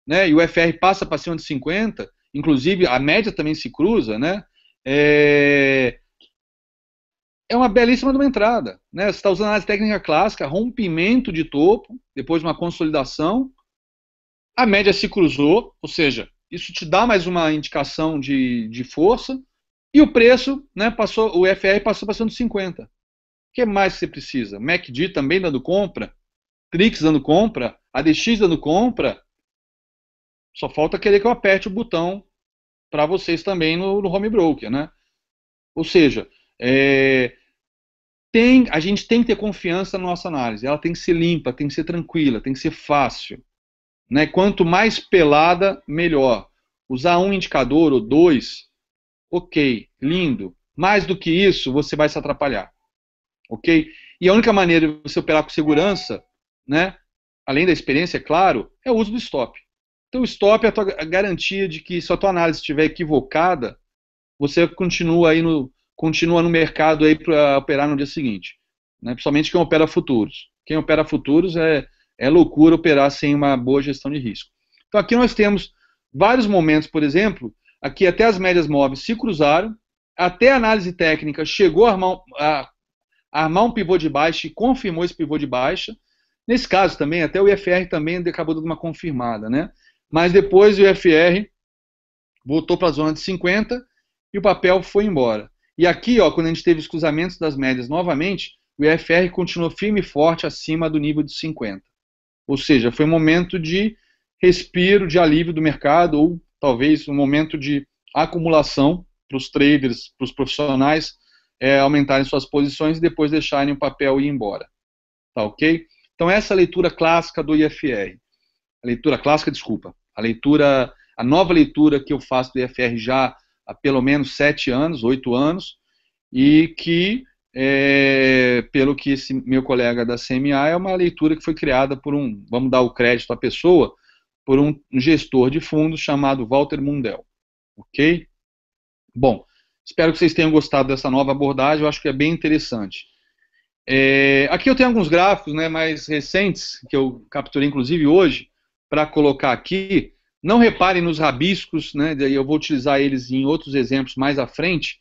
né? E o FR passa para cima de 50, inclusive a média também se cruza, né? É, é uma belíssima de uma entrada. Né? Você está usando análise técnica clássica, rompimento de topo, depois uma consolidação. A média se cruzou, ou seja, isso te dá mais uma indicação de, de força. E o preço, né, passou, o FR passou passando 50. O que mais você precisa? MACD também dando compra, Trix dando compra, ADX dando compra. Só falta querer que eu aperte o botão para vocês também no, no home broker, né? Ou seja, é, tem, a gente tem que ter confiança na nossa análise. Ela tem que ser limpa, tem que ser tranquila, tem que ser fácil. Né? Quanto mais pelada, melhor. Usar um indicador ou dois, ok, lindo. Mais do que isso, você vai se atrapalhar. Ok? E a única maneira de você operar com segurança, né, além da experiência, é claro, é o uso do stop. Então, o stop é a, tua, a garantia de que se a tua análise estiver equivocada, você continua aí no, continua no mercado aí para operar no dia seguinte. Né? Principalmente quem opera futuros. Quem opera futuros é, é loucura operar sem uma boa gestão de risco. Então aqui nós temos vários momentos, por exemplo, aqui até as médias móveis se cruzaram, até a análise técnica chegou a armar, a, a armar um pivô de baixa e confirmou esse pivô de baixa. Nesse caso também, até o IFR também acabou dando uma confirmada, né? Mas depois o IFR voltou para a zona de 50 e o papel foi embora. E aqui, ó, quando a gente teve os cruzamentos das médias novamente, o IFR continuou firme e forte acima do nível de 50. Ou seja, foi um momento de respiro, de alívio do mercado, ou talvez um momento de acumulação para os traders, para os profissionais é, aumentarem suas posições e depois deixarem o papel e ir embora. Tá ok? Então, essa é a leitura clássica do IFR. A leitura clássica, desculpa. A leitura, a nova leitura que eu faço do IFR já há pelo menos sete anos, oito anos, e que, é, pelo que esse meu colega da CMA, é uma leitura que foi criada por um, vamos dar o crédito à pessoa, por um gestor de fundos chamado Walter Mundell. Ok? Bom, espero que vocês tenham gostado dessa nova abordagem, eu acho que é bem interessante. É, aqui eu tenho alguns gráficos né, mais recentes, que eu capturei inclusive hoje, para colocar aqui. Não reparem nos rabiscos, né? Eu vou utilizar eles em outros exemplos mais à frente.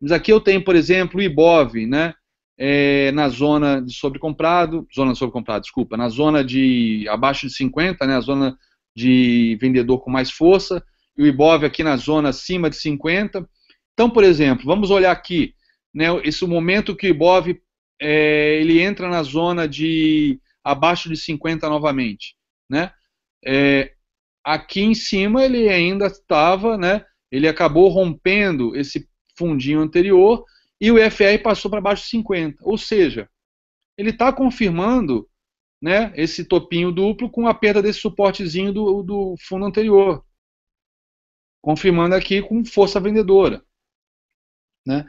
Mas aqui eu tenho, por exemplo, o IBOV, né? É, na zona de sobrecomprado, zona de sobrecomprado, desculpa, na zona de abaixo de 50, né, a zona de vendedor com mais força, e o IBOV aqui na zona acima de 50. Então, por exemplo, vamos olhar aqui, né, esse momento que o IBOV é, ele entra na zona de abaixo de 50 novamente, né? É, Aqui em cima ele ainda estava, né? Ele acabou rompendo esse fundinho anterior e o IFR passou para baixo de 50. Ou seja, ele está confirmando né, esse topinho duplo com a perda desse suportezinho do, do fundo anterior. Confirmando aqui com força vendedora. Né?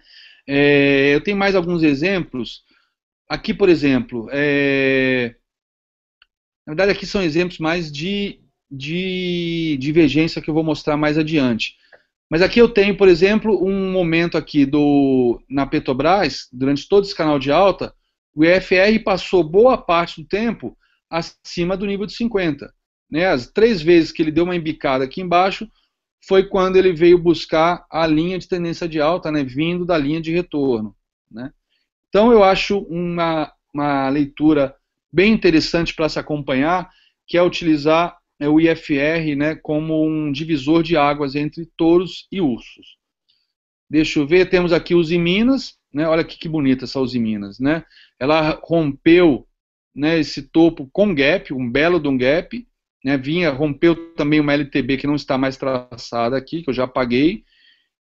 É, eu tenho mais alguns exemplos. Aqui, por exemplo, é, na verdade aqui são exemplos mais de de divergência que eu vou mostrar mais adiante. Mas aqui eu tenho, por exemplo, um momento aqui do na Petrobras, durante todo esse canal de alta, o IFR passou boa parte do tempo acima do nível de 50. Né? As três vezes que ele deu uma embicada aqui embaixo foi quando ele veio buscar a linha de tendência de alta, né? vindo da linha de retorno. Né? Então eu acho uma, uma leitura bem interessante para se acompanhar, que é utilizar é o IFR né, como um divisor de águas entre touros e ursos. Deixa eu ver, temos aqui Uzi Minas, né, olha que, que bonita essa Uzi Minas, né? Ela rompeu né, esse topo com gap, um belo de um gap, né, vinha, rompeu também uma LTB que não está mais traçada aqui, que eu já paguei.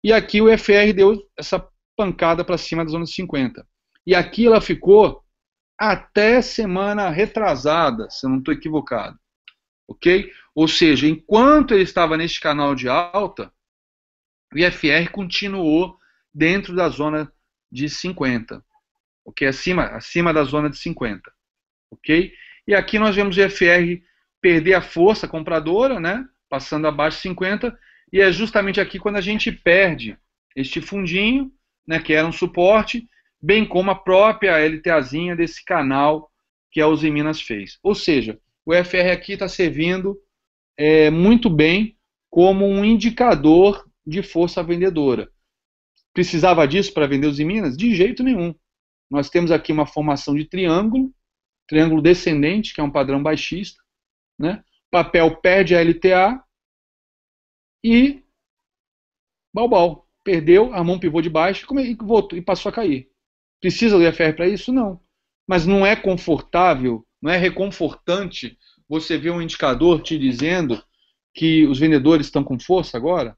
e aqui o IFR deu essa pancada para cima da zona 50. E aqui ela ficou até semana retrasada, se eu não estou equivocado ok? Ou seja, enquanto ele estava neste canal de alta, o IFR continuou dentro da zona de 50, ok? Acima, acima da zona de 50, ok? E aqui nós vemos o IFR perder a força compradora, né? Passando abaixo de 50, e é justamente aqui quando a gente perde este fundinho, né? Que era um suporte, bem como a própria LTAzinha desse canal que a Usiminas fez. Ou seja, o FR aqui está servindo é, muito bem como um indicador de força vendedora. Precisava disso para vender os em Minas? De jeito nenhum. Nós temos aqui uma formação de triângulo, triângulo descendente, que é um padrão baixista. Né? Papel perde a LTA e balbal. Perdeu, a mão pivô de baixo e, voltou, e passou a cair. Precisa do IFR para isso? Não. Mas não é confortável não é reconfortante você ver um indicador te dizendo que os vendedores estão com força agora?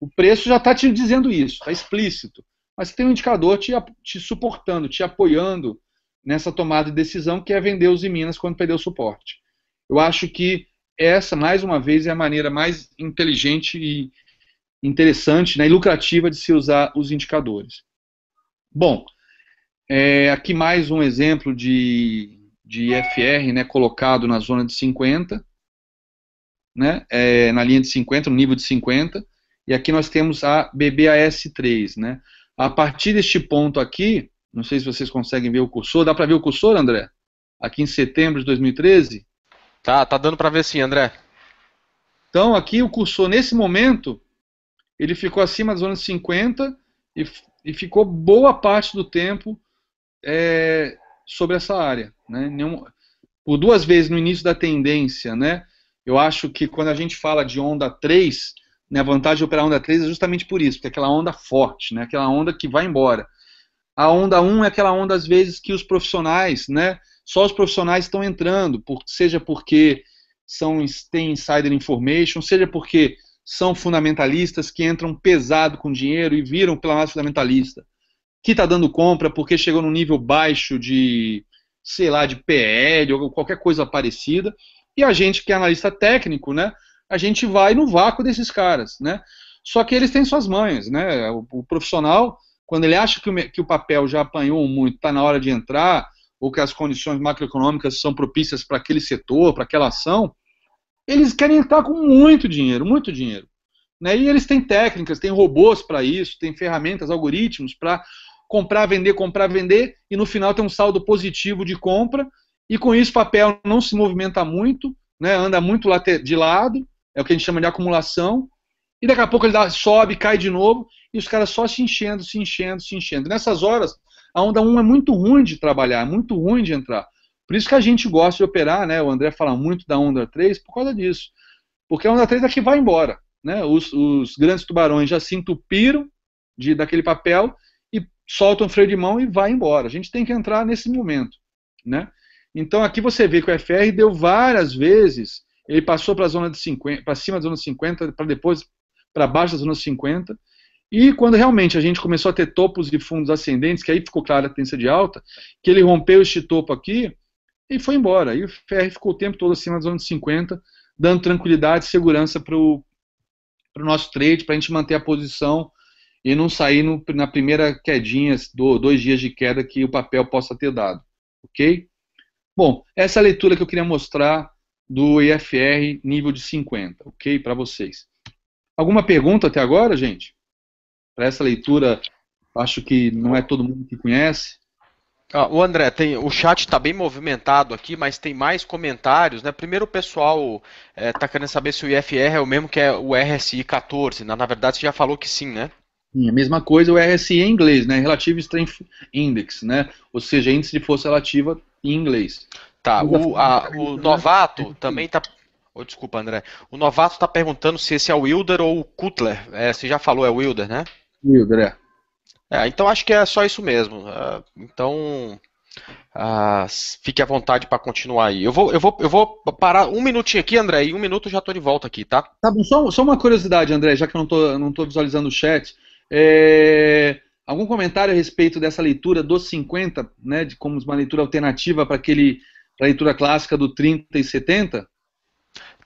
O preço já está te dizendo isso, está explícito. Mas tem um indicador te, te suportando, te apoiando nessa tomada de decisão que é vender os em Minas quando perder o suporte. Eu acho que essa, mais uma vez, é a maneira mais inteligente e interessante né, e lucrativa de se usar os indicadores. Bom, é, aqui mais um exemplo de de IFR né, colocado na zona de 50, né, é, na linha de 50, no nível de 50, e aqui nós temos a BBAS3. Né. A partir deste ponto aqui, não sei se vocês conseguem ver o cursor, dá para ver o cursor, André? Aqui em setembro de 2013? Tá, tá dando para ver sim, André. Então aqui o cursor, nesse momento, ele ficou acima da zona de 50 e, e ficou boa parte do tempo é, sobre essa área. Né? Nenhum, por duas vezes no início da tendência, né? Eu acho que quando a gente fala de onda 3, né, a vantagem de operar onda 3 é justamente por isso, porque é aquela onda forte, né? Aquela onda que vai embora. A onda 1 é aquela onda às vezes que os profissionais, né? Só os profissionais estão entrando, por, seja porque são têm insider information, seja porque são fundamentalistas que entram pesado com dinheiro e viram pela massa fundamentalista, que está dando compra porque chegou num nível baixo de, sei lá, de PL ou qualquer coisa parecida, e a gente que é analista técnico, né, a gente vai no vácuo desses caras, né? Só que eles têm suas manhas, né? O, o profissional, quando ele acha que o, que o papel já apanhou muito, está na hora de entrar, ou que as condições macroeconômicas são propícias para aquele setor, para aquela ação, eles querem entrar com muito dinheiro, muito dinheiro. Né? E eles têm técnicas, têm robôs para isso, têm ferramentas, algoritmos para comprar, vender, comprar, vender, e no final tem um saldo positivo de compra, e com isso o papel não se movimenta muito, né, anda muito de lado, é o que a gente chama de acumulação, e daqui a pouco ele dá, sobe, cai de novo, e os caras só se enchendo, se enchendo, se enchendo. Nessas horas, a onda 1 é muito ruim de trabalhar, é muito ruim de entrar. Por isso que a gente gosta de operar, né? O André fala muito da onda 3 por causa disso. Porque a onda 3 é que vai embora. Né? Os, os grandes tubarões já se entupiram de, daquele papel solta um freio de mão e vai embora. A gente tem que entrar nesse momento, né? Então aqui você vê que o FR deu várias vezes, ele passou para a zona de 50, para cima da zona 50, para depois para baixo da zona 50, e quando realmente a gente começou a ter topos de fundos ascendentes, que aí ficou clara a tendência de alta, que ele rompeu este topo aqui e foi embora. E o FR ficou o tempo todo acima da zona de 50, dando tranquilidade e segurança para o nosso trade, para a gente manter a posição e não sair no, na primeira quedinha, do, dois dias de queda que o papel possa ter dado, ok? Bom, essa é a leitura que eu queria mostrar do IFR nível de 50, ok? Para vocês. Alguma pergunta até agora, gente? Para essa leitura, acho que não é todo mundo que conhece. Ah, o André, tem, o chat está bem movimentado aqui, mas tem mais comentários. Né? Primeiro, o pessoal está eh, é, querendo saber se o IFR é o mesmo que é o RSI 14. Na, na verdade, você já falou que sim, né? a mesma coisa o RSI em inglês, né? Relative Strength Index, né? Ou seja, índice de força relativa em inglês. Tá, o, a, o né? novato também está Oh, desculpa, André. O novato está perguntando se esse é o Wilder ou o Kutler. É, você já falou, é o Wilder, né? Wilder, é. é. Então acho que é só isso mesmo. É, então ah, fique à vontade para continuar aí. Eu vou, eu, vou, eu vou parar um minutinho aqui, André, e um minuto eu já estou de volta aqui, tá? Tá bom, só, só uma curiosidade, André, já que eu não estou não visualizando o chat. É, algum comentário a respeito dessa leitura dos 50, né, de como uma leitura alternativa para aquele pra leitura clássica do 30 e 70?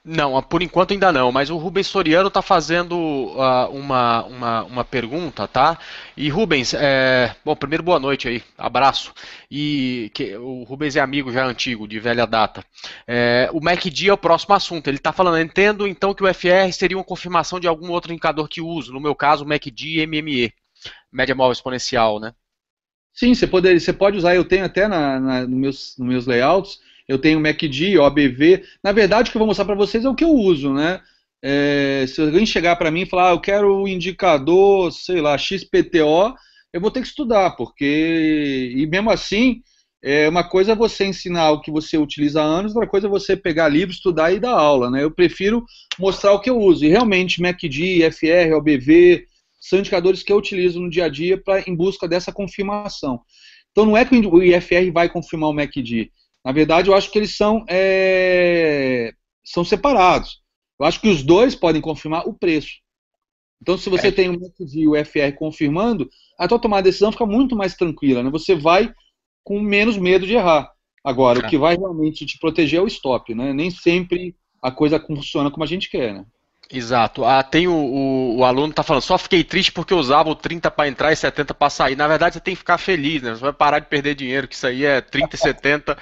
Não, ah, por enquanto ainda não, mas o Rubens Soriano está fazendo uh, uma, uma, uma pergunta, tá? E Rubens, é... bom, primeiro boa noite aí, abraço. E que, o Rubens é amigo já antigo, de velha data. É, o MACD é o próximo assunto, ele está falando, entendo então que o FR seria uma confirmação de algum outro indicador que uso, no meu caso o MACD e MME, média móvel exponencial, né? Sim, você pode, você pode usar, eu tenho até na, na, nos meus, nos meus layouts, eu tenho MACD, OBV. Na verdade, o que eu vou mostrar para vocês é o que eu uso, né? É, se alguém chegar para mim e falar, ah, eu quero o indicador, sei lá, XPTO, eu vou ter que estudar, porque. E mesmo assim, é uma coisa é você ensinar o que você utiliza há anos, outra coisa é você pegar livro, estudar e dar aula, né? Eu prefiro mostrar o que eu uso. E realmente, MACD, FR, OBV, são indicadores que eu utilizo no dia a dia pra, em busca dessa confirmação. Então não é que o IFR vai confirmar o MACD. Na verdade, eu acho que eles são, é, são separados. Eu acho que os dois podem confirmar o preço. Então, se você é. tem e o FR confirmando, a tua tomada de decisão fica muito mais tranquila, né? Você vai com menos medo de errar. Agora, o é. que vai realmente te proteger é o stop, né? Nem sempre a coisa funciona como a gente quer, né? Exato. Ah, tem o, o, o aluno tá falando, só fiquei triste porque usava o 30 para entrar e 70 para sair. Na verdade, você tem que ficar feliz, né? Você vai parar de perder dinheiro, que isso aí é 30 e 70.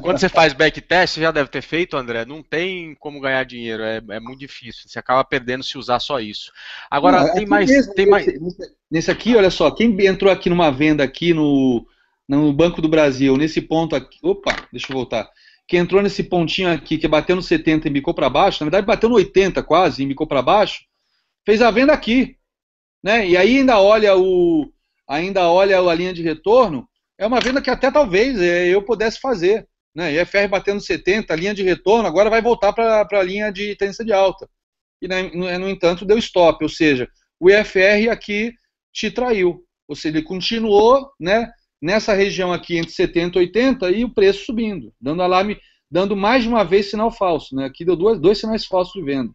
Quando você faz backtest, você já deve ter feito, André, não tem como ganhar dinheiro, é, é muito difícil. Você acaba perdendo se usar só isso. Agora, não, é tem mais... Mesmo, tem nesse, mais... nesse aqui, olha só, quem entrou aqui numa venda aqui no, no Banco do Brasil, nesse ponto aqui... Opa, deixa eu voltar que entrou nesse pontinho aqui, que bateu no 70 e bicou para baixo, na verdade bateu no 80 quase e bicou para baixo, fez a venda aqui. Né? E aí ainda olha o ainda olha a linha de retorno, é uma venda que até talvez é, eu pudesse fazer. Né? IFR batendo 70, linha de retorno, agora vai voltar para a linha de tendência de alta. E, né, no entanto, deu stop, ou seja, o IFR aqui te traiu. Ou seja, ele continuou né, nessa região aqui entre 70 e 80 e o preço subindo, dando alarme, dando mais de uma vez sinal falso. Né? Aqui deu duas, dois sinais falsos de venda.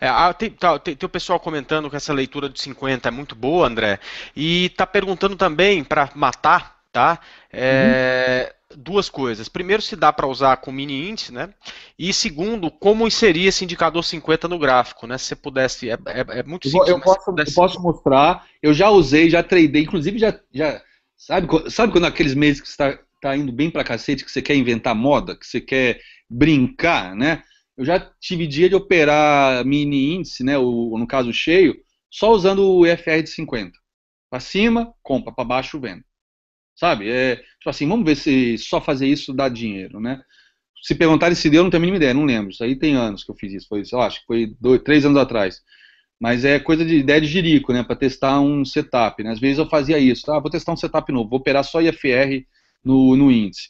É, ah, tem, tá, tem, tem, o pessoal comentando que essa leitura de 50 é muito boa, André, e está perguntando também, para matar, tá? É, uhum. Duas coisas. Primeiro, se dá para usar com mini índice, né? E segundo, como inserir esse indicador 50 no gráfico, né? Se você pudesse, é, é, é muito simples. Né? Eu, posso, pudesse... eu posso mostrar, eu já usei, já tradei, inclusive já, já Sabe, sabe quando aqueles meses que está tá indo bem pra cacete, que você quer inventar moda, que você quer brincar, né? Eu já tive dia de operar mini índice, né, ou no caso cheio, só usando o EFR de 50. Para cima, compra, para baixo, venda. Sabe? É, tipo assim, vamos ver se só fazer isso dá dinheiro, né? Se perguntarem se deu, não tenho a mínima ideia, não lembro. Isso aí tem anos que eu fiz isso, foi isso, eu acho que foi dois, três anos atrás. Mas é coisa de ideia de girico, né? Para testar um setup. Né? Às vezes eu fazia isso, tá? Vou testar um setup novo, vou operar só IFR no, no índice.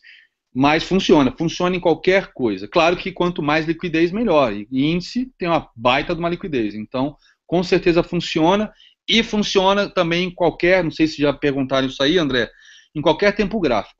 Mas funciona, funciona em qualquer coisa. Claro que quanto mais liquidez, melhor. E índice tem uma baita de uma liquidez. Então, com certeza funciona. E funciona também em qualquer, não sei se já perguntaram isso aí, André, em qualquer tempo gráfico.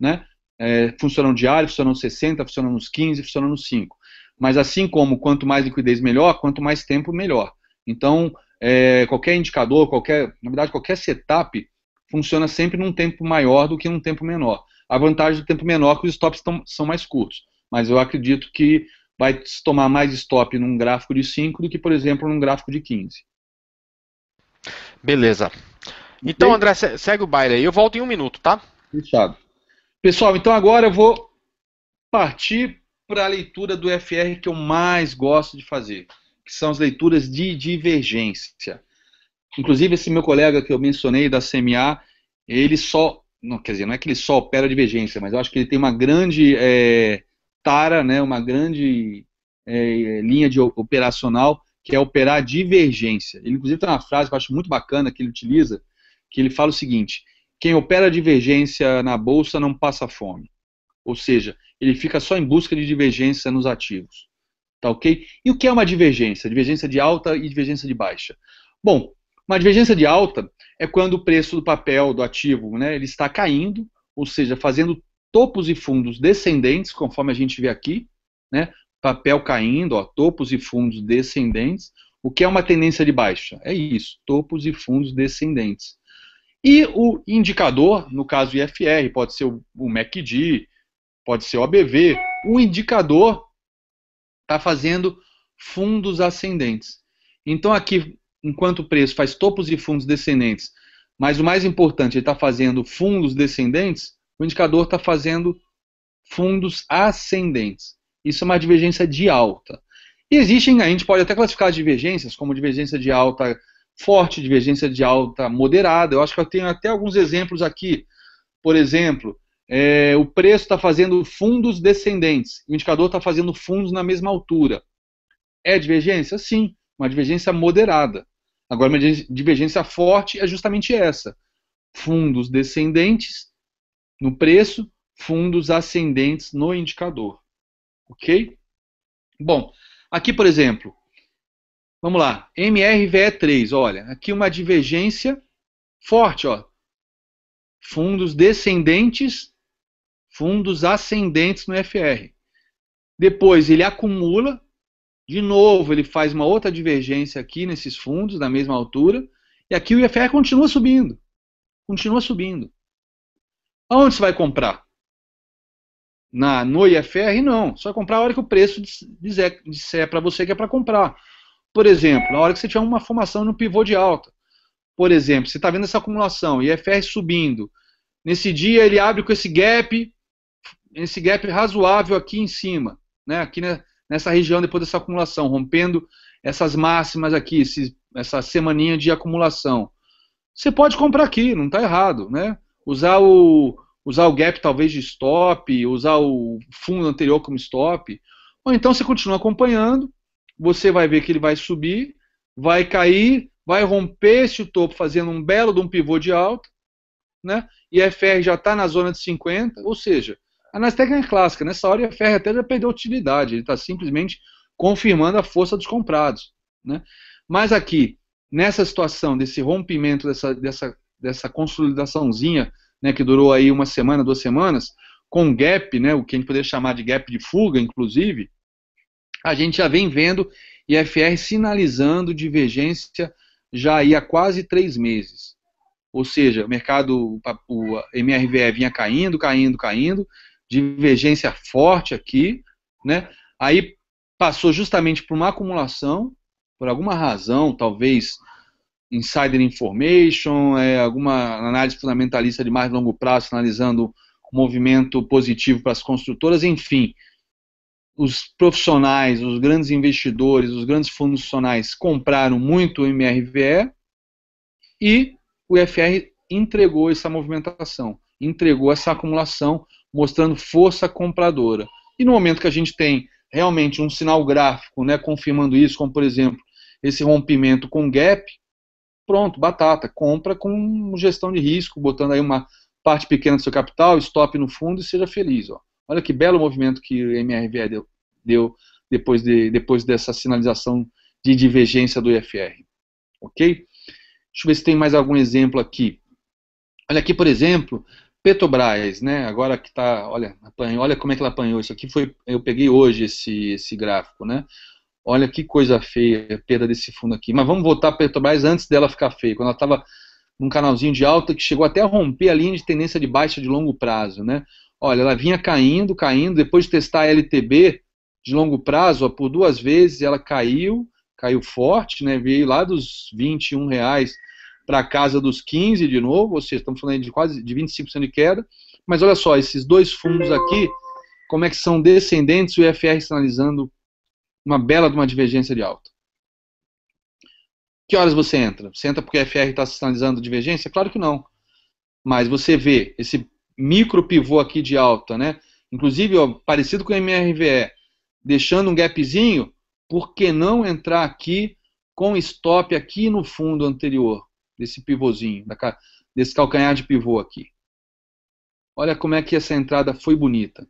Né? É, funcionam diário, funcionam 60, funcionam nos 15, funcionam nos 5. Mas assim como quanto mais liquidez melhor, quanto mais tempo melhor. Então, é, qualquer indicador, qualquer, na verdade, qualquer setup funciona sempre num tempo maior do que num tempo menor. A vantagem do tempo menor é que os stops tão, são mais curtos, mas eu acredito que vai se tomar mais stop num gráfico de 5 do que, por exemplo, num gráfico de 15. Beleza. Então, André, segue o baile aí. Eu volto em um minuto, tá? Fechado. Pessoal, então agora eu vou partir para a leitura do FR que eu mais gosto de fazer que são as leituras de divergência. Inclusive, esse meu colega que eu mencionei da CMA, ele só, não, quer dizer, não é que ele só opera divergência, mas eu acho que ele tem uma grande é, tara, né, uma grande é, linha de operacional, que é operar divergência. Ele, inclusive, tem uma frase que eu acho muito bacana que ele utiliza, que ele fala o seguinte: quem opera divergência na bolsa não passa fome. Ou seja, ele fica só em busca de divergência nos ativos. Tá ok? E o que é uma divergência? Divergência de alta e divergência de baixa. Bom, uma divergência de alta é quando o preço do papel, do ativo, né, ele está caindo, ou seja, fazendo topos e fundos descendentes, conforme a gente vê aqui, né? Papel caindo, ó, topos e fundos descendentes. O que é uma tendência de baixa? É isso, topos e fundos descendentes. E o indicador, no caso IFR, pode ser o, MACD, pode ser o ABV, o indicador está fazendo fundos ascendentes. Então aqui, enquanto o preço faz topos de fundos descendentes, mas o mais importante, ele está fazendo fundos descendentes, o indicador está fazendo fundos ascendentes. Isso é uma divergência de alta. E existem, a gente pode até classificar as divergências como divergência de alta forte, divergência de alta moderada. Eu acho que eu tenho até alguns exemplos aqui. Por exemplo, é, o preço está fazendo fundos descendentes, o indicador está fazendo fundos na mesma altura. É divergência? Sim, uma divergência moderada. Agora, uma divergência forte é justamente essa: fundos descendentes no preço, fundos ascendentes no indicador. Ok? Bom, aqui, por exemplo, vamos lá: MRVE3, olha, aqui uma divergência forte, ó, fundos descendentes fundos ascendentes no FR. Depois ele acumula, de novo ele faz uma outra divergência aqui nesses fundos, na mesma altura, e aqui o IFR continua subindo. Continua subindo. Aonde você vai comprar? Na, no IFR, não. Só comprar a hora que o preço disser, disser para você que é para comprar. Por exemplo, na hora que você tiver uma formação no pivô de alta. Por exemplo, você está vendo essa acumulação, IFR subindo. Nesse dia ele abre com esse gap, esse gap razoável aqui em cima, né? Aqui nessa região depois dessa acumulação, rompendo essas máximas aqui, esse, essa semaninha de acumulação. Você pode comprar aqui, não está errado, né? Usar o usar o gap talvez de stop, usar o fundo anterior como stop, ou então você continua acompanhando, você vai ver que ele vai subir, vai cair, vai romper esse topo fazendo um belo de um pivô de alta, né? E a FR já está na zona de 50, ou seja, Análise técnica é clássica, nessa né? hora a Ferre até já perdeu utilidade, ele está simplesmente confirmando a força dos comprados. Né? Mas aqui, nessa situação, desse rompimento, dessa, dessa, dessa consolidaçãozinha, né, que durou aí uma semana, duas semanas, com gap, né, o que a gente poderia chamar de gap de fuga, inclusive, a gente já vem vendo IFR sinalizando divergência já aí há quase três meses. Ou seja, o mercado, o MRVE vinha caindo, caindo, caindo, divergência forte aqui, né? Aí passou justamente por uma acumulação, por alguma razão, talvez insider information, é, alguma análise fundamentalista de mais longo prazo, analisando o movimento positivo para as construtoras, enfim. Os profissionais, os grandes investidores, os grandes fundos funcionais compraram muito o MRVE e o IFR entregou essa movimentação, entregou essa acumulação mostrando força compradora. E no momento que a gente tem realmente um sinal gráfico né, confirmando isso, como por exemplo esse rompimento com gap, pronto, batata, compra com gestão de risco, botando aí uma parte pequena do seu capital, stop no fundo e seja feliz. Ó. Olha que belo movimento que o MRV deu, deu depois, de, depois dessa sinalização de divergência do IFR. Ok? Deixa eu ver se tem mais algum exemplo aqui. Olha aqui, por exemplo, Petrobras, né? Agora que está, olha, apanhou, olha como é que ela apanhou. Isso aqui foi, eu peguei hoje esse, esse gráfico, né? Olha que coisa feia a perda desse fundo aqui. Mas vamos voltar para Petrobras antes dela ficar feia, quando ela estava num canalzinho de alta que chegou até a romper a linha de tendência de baixa de longo prazo, né? Olha, ela vinha caindo, caindo, depois de testar a LTB de longo prazo, ó, por duas vezes ela caiu, caiu forte, né? Veio lá dos 21 reais para a casa dos 15 de novo, ou seja, estamos falando de quase de 25% de queda. Mas olha só, esses dois fundos aqui, como é que são descendentes, o IFR sinalizando uma bela de uma divergência de alta. Que horas você entra? Você entra porque o IFR está sinalizando divergência? Claro que não. Mas você vê esse micro pivô aqui de alta, né? Inclusive, ó, parecido com o MRVE, deixando um gapzinho, por que não entrar aqui com stop aqui no fundo anterior? desse pivôzinho, desse calcanhar de pivô aqui. Olha como é que essa entrada foi bonita.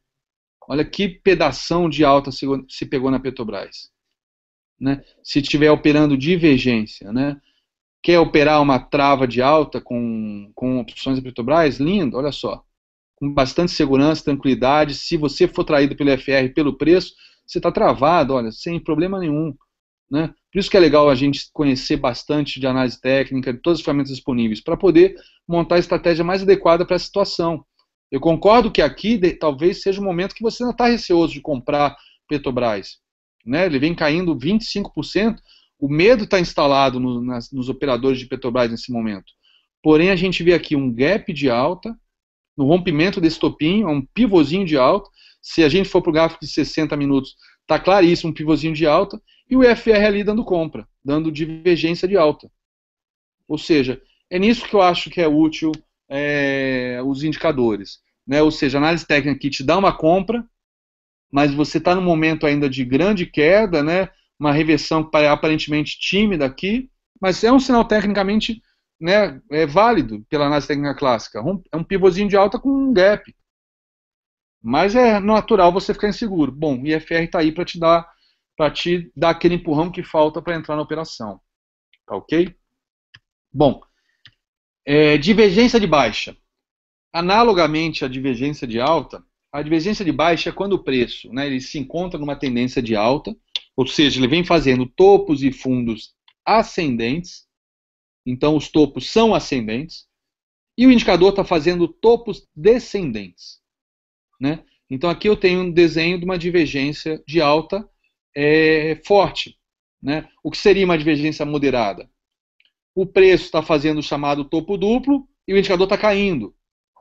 Olha que pedação de alta se, pegou na Petrobras. Né? Se estiver operando divergência, né? quer operar uma trava de alta com, com opções da Petrobras? Lindo, olha só. Com bastante segurança, tranquilidade. Se você for traído pelo FR pelo preço, você está travado, olha, sem problema nenhum. Né? Por isso que é legal a gente conhecer bastante de análise técnica, de todas as ferramentas disponíveis, para poder montar a estratégia mais adequada para a situação. Eu concordo que aqui de, talvez seja o momento que você não está receoso de comprar Petrobras. Né? Ele vem caindo 25%, o medo está instalado no, nas, nos operadores de Petrobras nesse momento. Porém, a gente vê aqui um gap de alta, no rompimento desse topinho, é um pivôzinho de alta. Se a gente for para o gráfico de 60 minutos, Está claríssimo, um pivôzinho de alta, e o IFR ali dando compra, dando divergência de alta. Ou seja, é nisso que eu acho que é útil é, os indicadores. Né? Ou seja, análise técnica que te dá uma compra, mas você está num momento ainda de grande queda, né? uma reversão aparentemente tímida aqui, mas é um sinal tecnicamente né, é válido pela análise técnica clássica. É um é pivôzinho de alta com um gap. Mas é natural você ficar inseguro. Bom, o IFR está aí para te dar para te dar aquele empurrão que falta para entrar na operação. Tá ok? Bom, é, divergência de baixa. Analogamente à divergência de alta, a divergência de baixa é quando o preço né, ele se encontra numa tendência de alta, ou seja, ele vem fazendo topos e fundos ascendentes, então os topos são ascendentes, e o indicador está fazendo topos descendentes. Né? Então aqui eu tenho um desenho de uma divergência de alta é, forte. Né? O que seria uma divergência moderada? O preço está fazendo o chamado topo duplo e o indicador está caindo.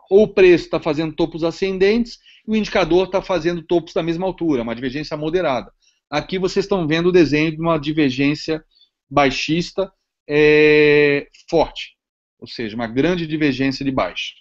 Ou o preço está fazendo topos ascendentes e o indicador está fazendo topos da mesma altura, uma divergência moderada. Aqui vocês estão vendo o desenho de uma divergência baixista é, forte, ou seja, uma grande divergência de baixo.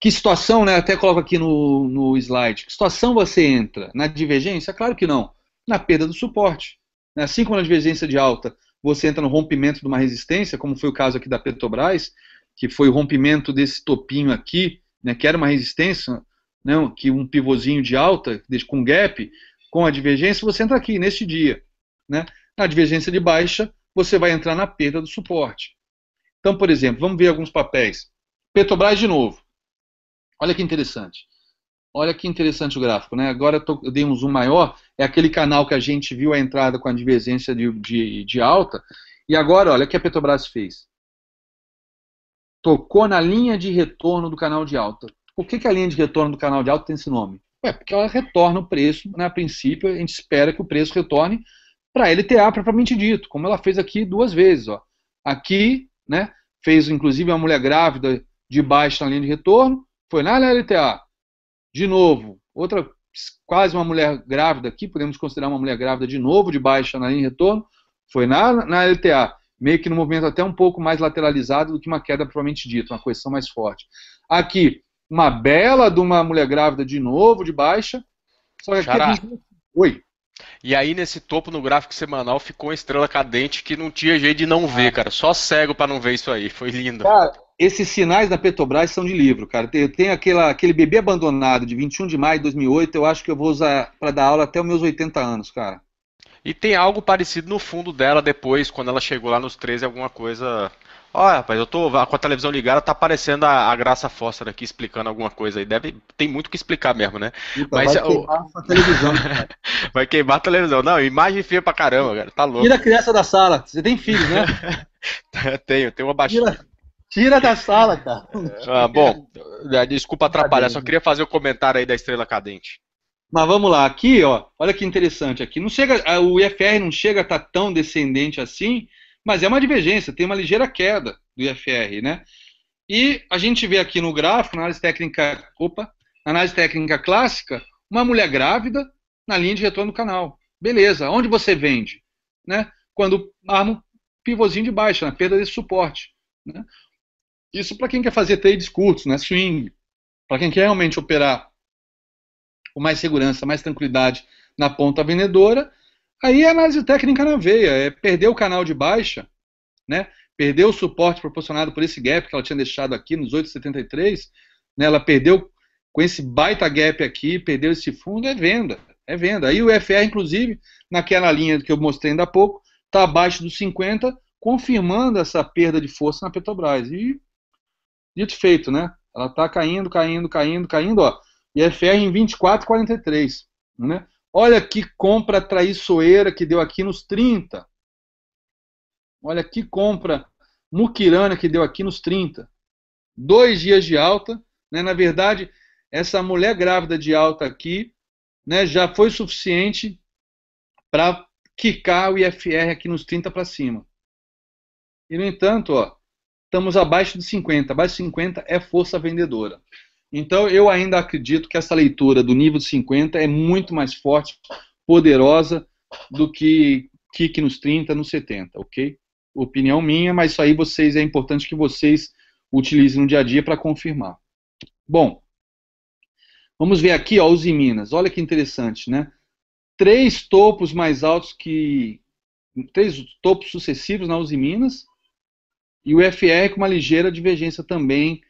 Que situação, né? Até coloco aqui no, no slide. Que situação você entra? Na divergência? Claro que não. Na perda do suporte. Né? Assim como na divergência de alta, você entra no rompimento de uma resistência, como foi o caso aqui da Petrobras, que foi o rompimento desse topinho aqui, né, que era uma resistência, né, que um pivôzinho de alta, com gap, com a divergência, você entra aqui, neste dia. Né? Na divergência de baixa, você vai entrar na perda do suporte. Então, por exemplo, vamos ver alguns papéis. Petrobras de novo. Olha que interessante. Olha que interessante o gráfico, né? Agora eu, tô, eu, dei um zoom maior, é aquele canal que a gente viu a entrada com a divergência de, de, de alta. E agora, olha o que a Petrobras fez. Tocou na linha de retorno do canal de alta. Por que, que a linha de retorno do canal de alta tem esse nome? Ué, porque ela retorna o preço, né? a princípio a gente espera que o preço retorne para a LTA propriamente dito, como ela fez aqui duas vezes. Ó. Aqui, né, fez inclusive uma mulher grávida de baixo na linha de retorno, foi lá na LTA. De novo, outra quase uma mulher grávida aqui, podemos considerar uma mulher grávida de novo, de baixa na linha de retorno. Foi na, na LTA, meio que no movimento até um pouco mais lateralizado do que uma queda propriamente dita, uma correção mais forte. Aqui, uma bela de uma mulher grávida de novo, de baixa. Só que Xará. aqui. Oi. E aí, nesse topo no gráfico semanal, ficou uma estrela cadente que não tinha jeito de não ver, ah. cara. Só cego para não ver isso aí. Foi lindo. Cara, esses sinais da Petrobras são de livro, cara. Eu tenho aquela, aquele bebê abandonado de 21 de maio de 2008, eu acho que eu vou usar para dar aula até os meus 80 anos, cara. E tem algo parecido no fundo dela depois, quando ela chegou lá nos 13, alguma coisa. Olha, rapaz, eu tô com a televisão ligada, tá aparecendo a, a Graça Foster aqui explicando alguma coisa aí. Deve, tem muito o que explicar mesmo, né? Eita, Mas, vai queimar o... a televisão. vai queimar a televisão. Não, imagem feia pra caramba, cara. Tá louco. Tira a criança da sala. Você tem filhos, né? tenho, tenho uma baixinha. Tira, Tira da sala, cara. É. Ah, bom, é, desculpa atrapalhar, só queria fazer o comentário aí da estrela cadente. Mas vamos lá, aqui, ó, olha que interessante aqui. Não chega, o IFR não chega a estar tá tão descendente assim, mas é uma divergência, tem uma ligeira queda do IFR, né? E a gente vê aqui no gráfico, na análise técnica, opa, análise técnica clássica, uma mulher grávida na linha de retorno do canal. Beleza, onde você vende? Né? Quando arma um pivôzinho de baixa, na perda desse suporte. Né? Isso para quem quer fazer trades curtos, né? swing, para quem quer realmente operar com mais segurança, mais tranquilidade na ponta vendedora, aí é análise técnica na veia, é perder o canal de baixa, né? perdeu o suporte proporcionado por esse gap que ela tinha deixado aqui nos 8,73, né? ela perdeu com esse baita gap aqui, perdeu esse fundo, é venda, é venda. Aí o FR, inclusive, naquela linha que eu mostrei ainda há pouco, está abaixo dos 50, confirmando essa perda de força na Petrobras. E dito feito, né? Ela está caindo, caindo, caindo, caindo, ó. E em 24,43, né? Olha que compra traiçoeira que deu aqui nos 30. Olha que compra muquirana que deu aqui nos 30. Dois dias de alta, né? Na verdade, essa mulher grávida de alta aqui, né, já foi suficiente para quicar o IFR aqui nos 30 para cima. E no entanto, ó, estamos abaixo de 50. Abaixo de 50 é força vendedora. Então, eu ainda acredito que essa leitura do nível de 50 é muito mais forte, poderosa, do que kick nos 30, nos 70, ok? Opinião minha, mas isso aí vocês é importante que vocês utilizem no dia a dia para confirmar. Bom, vamos ver aqui ó, os e Minas. Olha que interessante, né? Três topos mais altos que. Três topos sucessivos na né, Uzi Minas e o FR é com uma ligeira divergência também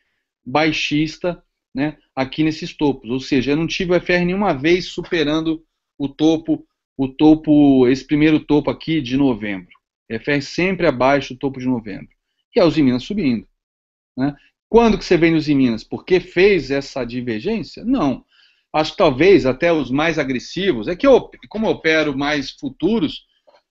baixista né, aqui nesses topos. Ou seja, eu não tive o FR nenhuma vez superando o topo, o topo, esse primeiro topo aqui de novembro. FR é sempre abaixo do topo de novembro. E a Usiminas subindo. Né? Quando que você vende Usiminas? Porque fez essa divergência? Não. Acho que talvez até os mais agressivos, é que eu, como eu opero mais futuros,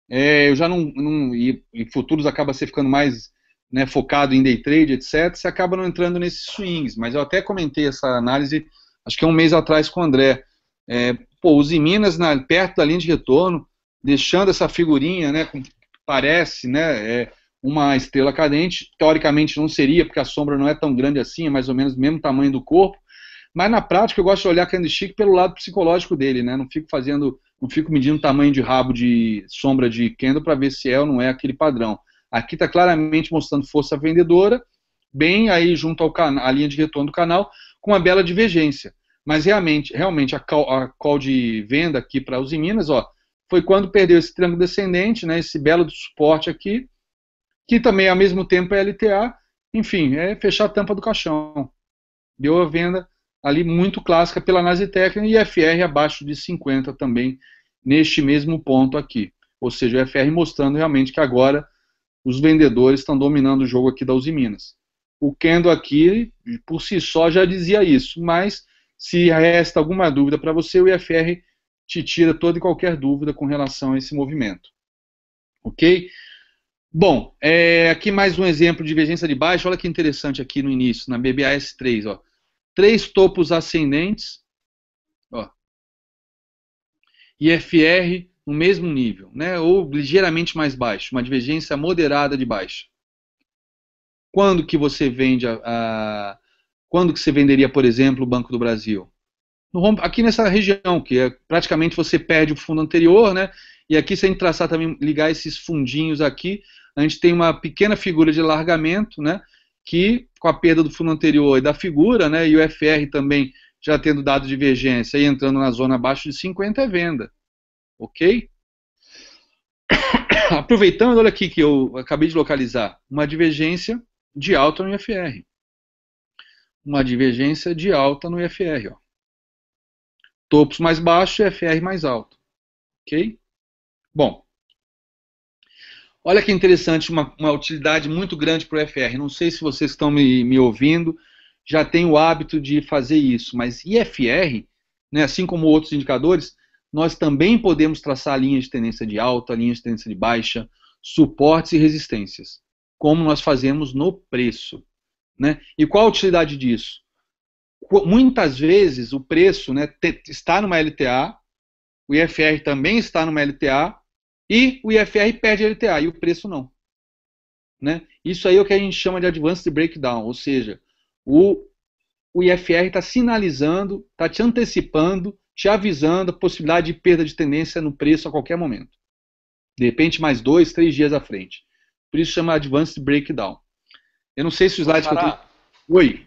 é, eu já não, não e, e, futuros acaba se ficando mais né, focado em day trade, etc., você acaba não entrando nesses swings. Mas eu até comentei essa análise, acho que é um mês atrás com o André. É, pô, os Minas na, perto da linha de retorno, deixando essa figurinha, né, com, parece, né, é, uma estrela cadente, teoricamente não seria, porque a sombra não é tão grande assim, é mais ou menos o mesmo tamanho do corpo, mas na prática eu gosto de olhar candlestick pelo lado psicológico dele, né, não fico fazendo, não fico medindo tamanho de rabo de sombra de candle para ver se é ou não é aquele padrão. Aqui está claramente mostrando força vendedora, bem aí junto ao canal, linha de retorno do canal, com uma bela divergência. Mas realmente, realmente a call, a call de venda aqui para os Minas, ó, foi quando perdeu esse triângulo descendente, né, esse belo suporte aqui, que também ao mesmo tempo é LTA, enfim, é fechar a tampa do caixão. Deu a venda ali muito clássica pela análise técnica e FR abaixo de 50 também neste mesmo ponto aqui. Ou seja, o FR mostrando realmente que agora os vendedores estão dominando o jogo aqui da Uzi Minas. O Kendo aqui, por si só, já dizia isso, mas se resta alguma dúvida para você, o IFR te tira toda e qualquer dúvida com relação a esse movimento. Ok? Bom, é, aqui mais um exemplo de divergência de baixo. Olha que interessante aqui no início, na BBAS 3. Ó. Três topos ascendentes. Ó. IFR no mesmo nível, né, ou ligeiramente mais baixo, uma divergência moderada de baixa. Quando que você vende a, a quando que você venderia, por exemplo, o Banco do Brasil? No, aqui nessa região, que é, praticamente você perde o fundo anterior, né? E aqui, se a gente traçar também, ligar esses fundinhos aqui, a gente tem uma pequena figura de largamento, né? Que com a perda do fundo anterior e da figura, né? E o FR também já tendo dado divergência e entrando na zona abaixo de 50 é venda ok? Aproveitando, olha aqui que eu acabei de localizar uma divergência de alta no IFR. Uma divergência de alta no IFR. Ó. Topos mais baixo e IFR mais alto. Ok? Bom, olha que interessante, uma, uma utilidade muito grande para o IFR. Não sei se vocês estão me, me ouvindo, já tem o hábito de fazer isso, mas IFR, né, assim como outros indicadores, nós também podemos traçar linhas de tendência de alta, linhas de tendência de baixa, suportes e resistências, como nós fazemos no preço. Né? E qual a utilidade disso? Muitas vezes o preço né, está numa LTA, o IFR também está numa LTA, e o IFR perde a LTA, e o preço não. Né? Isso aí é o que a gente chama de advanced breakdown, ou seja, o, o IFR está sinalizando, está te antecipando te avisando a possibilidade de perda de tendência no preço a qualquer momento. De repente, mais dois, três dias à frente. Por isso chama Advanced Breakdown. Eu não sei se o slide que eu tenho... Oi.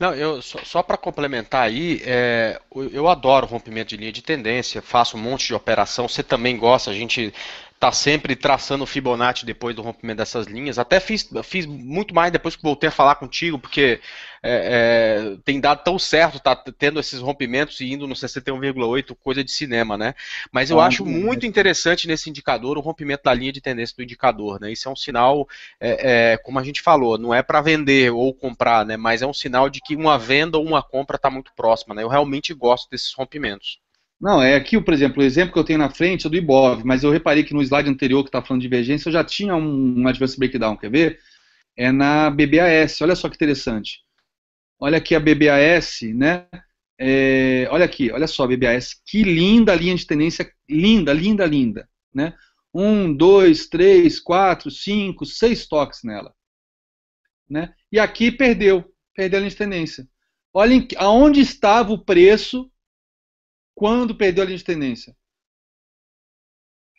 Não, eu, só, só para complementar aí, é, eu, eu, adoro rompimento de linha de tendência, faço um monte de operação, você também gosta, a gente tá sempre traçando Fibonacci depois do rompimento dessas linhas. Até fiz, fiz muito mais depois que voltei a falar contigo, porque é, é, tem dado tão certo, tá tendo esses rompimentos e indo no 61,8, coisa de cinema, né? Mas eu ah, acho é. muito interessante nesse indicador o rompimento da linha de tendência do indicador, né? Isso é um sinal, é, é como a gente falou, não é para vender ou comprar, né? Mas é um sinal de que uma venda ou uma compra está muito próxima, né? Eu realmente gosto desses rompimentos. Não, é aqui, por exemplo, o exemplo que eu tenho na frente é do IBOV, mas eu reparei que no slide anterior que está falando de divergência, eu já tinha um, um adverse breakdown, quer ver? É na BBAS, olha só que interessante. Olha aqui a BBAS, né? É, olha aqui, olha só a BBAS, que linda linha de tendência, linda, linda, linda, né? Um, dois, três, quatro, cinco, seis toques nela, né? E aqui perdeu, perdeu a linha de tendência. Olhem aonde estava o preço quando perdeu a linha de tendência.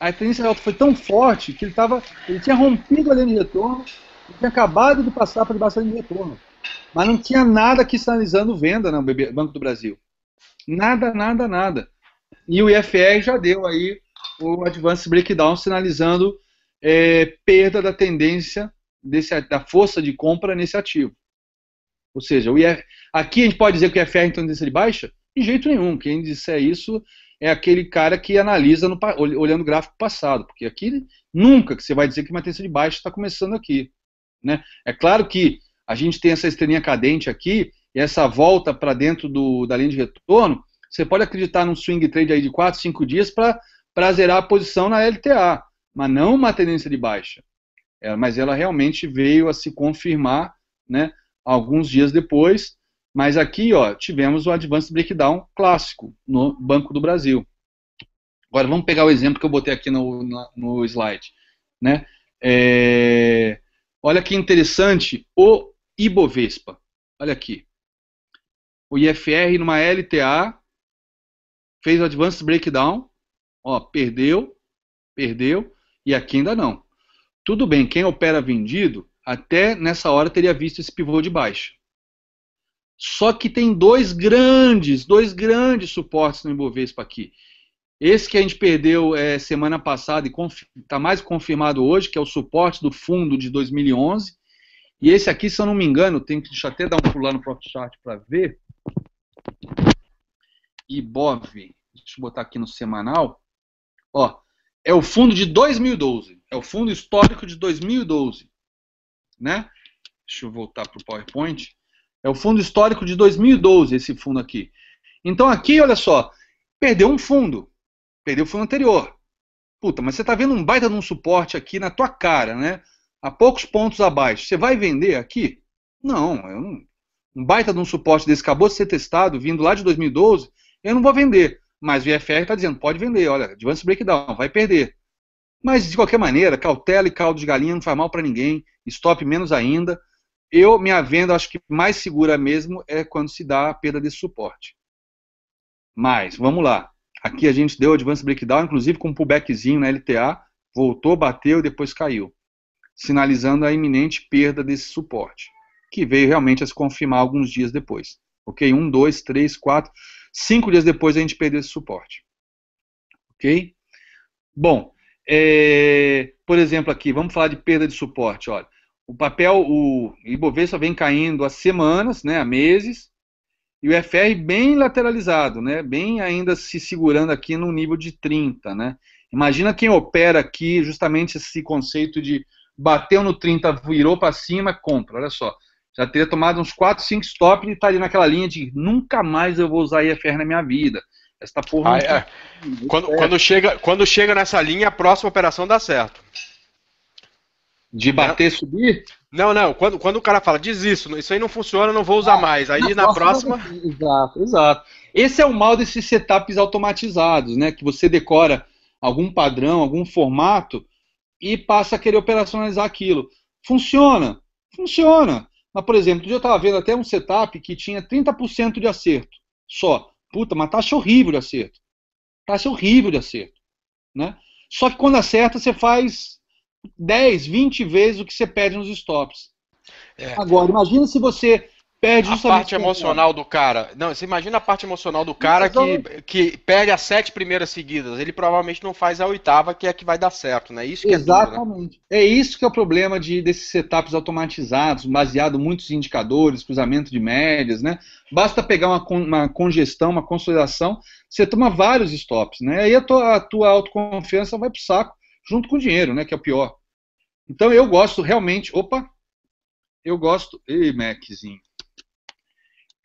A tendência alta foi tão forte que ele, tava, ele tinha rompido a linha de retorno ele tinha acabado de passar para debaixo da linha de retorno. Mas não tinha nada que sinalizando venda no né, Banco do Brasil. Nada, nada, nada. E o IFR já deu aí o Advanced Breakdown sinalizando é, perda da tendência desse, da força de compra nesse ativo. Ou seja, IFR, aqui a gente pode dizer que o IFR tem é tendência de baixa? De jeito nenhum. Quem disser isso é aquele cara que analisa no, olhando o gráfico passado, porque aqui nunca que você vai dizer que uma tendência de baixa está começando aqui. Né? É claro que a gente tem essa estrelinha cadente aqui, e essa volta para dentro do, da linha de retorno, você pode acreditar num swing trade aí de 4, 5 dias para zerar a posição na LTA, mas não uma tendência de baixa. É, mas ela realmente veio a se confirmar né, alguns dias depois, mas aqui, ó, tivemos o Advanced Breakdown clássico no Banco do Brasil. Agora, vamos pegar o exemplo que eu botei aqui no, no slide. Né? É, olha que interessante, o Ibovespa. Olha aqui. O IFR numa LTA fez o Advanced Breakdown, ó, perdeu, perdeu, e aqui ainda não. Tudo bem, quem opera vendido, até nessa hora teria visto esse pivô de baixo. Só que tem dois grandes, dois grandes suportes no Ibovespa aqui. Esse que a gente perdeu é, semana passada e está mais confirmado hoje, que é o suporte do fundo de 2011. E esse aqui, se eu não me engano, tenho que deixar até dar um pulo lá no Profit Chart para ver. Ibov, deixa eu botar aqui no semanal. Ó, é o fundo de 2012, é o fundo histórico de 2012, né? Deixa eu voltar para o PowerPoint. É o fundo histórico de 2012, esse fundo aqui. Então aqui, olha só, perdeu um fundo. Perdeu o fundo anterior. Puta, mas você está vendo um baita de um suporte aqui na tua cara, né? A poucos pontos abaixo. Você vai vender aqui? Não, eu não. Um baita de um suporte desse acabou de ser testado, vindo lá de 2012, eu não vou vender. Mas o IFR está dizendo, pode vender, olha, advance breakdown, vai perder. Mas de qualquer maneira, cautela e caldo de galinha não faz mal para ninguém, stop menos ainda. Eu, minha venda, acho que mais segura mesmo é quando se dá a perda de suporte. Mas, vamos lá. Aqui a gente deu advance breakdown, inclusive com um pullbackzinho na LTA, voltou, bateu e depois caiu, sinalizando a iminente perda desse suporte, que veio realmente a se confirmar alguns dias depois. Ok? Um, dois, três, quatro, cinco dias depois a gente perdeu esse suporte. Ok? Bom, é, por exemplo, aqui, vamos falar de perda de suporte. Olha, o papel, o Ibovespa vem caindo há semanas, né, há meses, e o FR bem lateralizado, né, bem ainda se segurando aqui no nível de 30, né. Imagina quem opera aqui justamente esse conceito de bateu no 30, virou para cima, compra, olha só. Já teria tomado uns 4, 5 stop e estaria tá naquela linha de nunca mais eu vou usar IFR na minha vida. Essa porra. Ah, é. quando, quando, chega, quando chega nessa linha, a próxima operação dá certo. De bater, subir? Não, não. Quando, quando o cara fala, diz isso, isso aí não funciona, não vou usar ah, mais. Aí na, na próxima. próxima... Exato, exato. Esse é o mal desses setups automatizados, né? Que você decora algum padrão, algum formato e passa a querer operacionalizar aquilo. Funciona, funciona. Mas, por exemplo, eu estava vendo até um setup que tinha 30% de acerto só. Puta, uma taxa horrível de acerto. Taxa horrível de acerto. Né? Só que quando acerta, você faz 10, 20 vezes o que você perde nos stops. É. Agora, imagina se você perde a parte emocional do cara. Não, você imagina a parte emocional do cara que, então, que perde as sete primeiras seguidas. Ele provavelmente não faz a oitava, que é a que vai dar certo, né? Isso é né? Exatamente. É, tudo, né? é isso que é o problema de, desses setups automatizados, baseado em muitos indicadores, cruzamento de médias, né? Basta pegar uma, uma congestão, uma consolidação, você toma vários stops, né? Aí a tua, a tua autoconfiança vai pro saco, junto com o dinheiro, né? Que é o pior. Então eu gosto realmente. Opa! Eu gosto. Ei, Maczinho.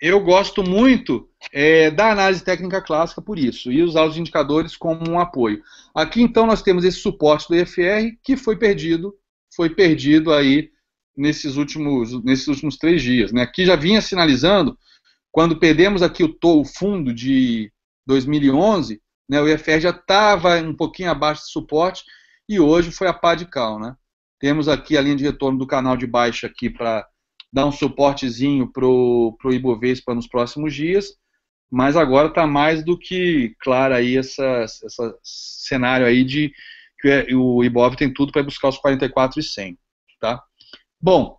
Eu gosto muito é, da análise técnica clássica por isso, e usar os indicadores como um apoio. Aqui então nós temos esse suporte do IFR que foi perdido, foi perdido aí nesses últimos, nesses últimos três dias. Né? Aqui já vinha sinalizando, quando perdemos aqui o, to, o fundo de 2011, né, o IFR já estava um pouquinho abaixo do suporte, e hoje foi a pá de cal, né? Temos aqui a linha de retorno do canal de baixa aqui para dar um suportezinho para o Ibovespa nos próximos dias, mas agora está mais do que claro aí essa, essa cenário aí de que é, o Ibov tem tudo para buscar os 44,100, tá? Bom,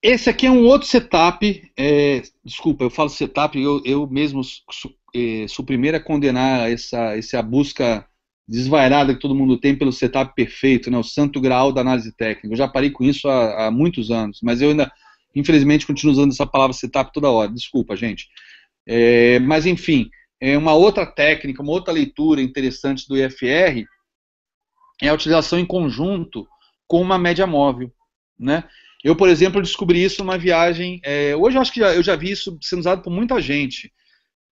esse aqui é um outro setup, é, desculpa, eu falo setup, eu, eu mesmo su, é, sou o primeiro a condenar essa, essa busca desvairada que todo mundo tem pelo setup perfeito, né? o santo graal da análise técnica. Eu já parei com isso há, há muitos anos, mas eu ainda, infelizmente, continuo usando essa palavra setup toda hora. Desculpa, gente. É, mas, enfim, é uma outra técnica, uma outra leitura interessante do IFR é a utilização em conjunto com uma média móvel. Né? Eu, por exemplo, descobri isso numa viagem. É, hoje eu acho que já, eu já vi isso sendo usado por muita gente.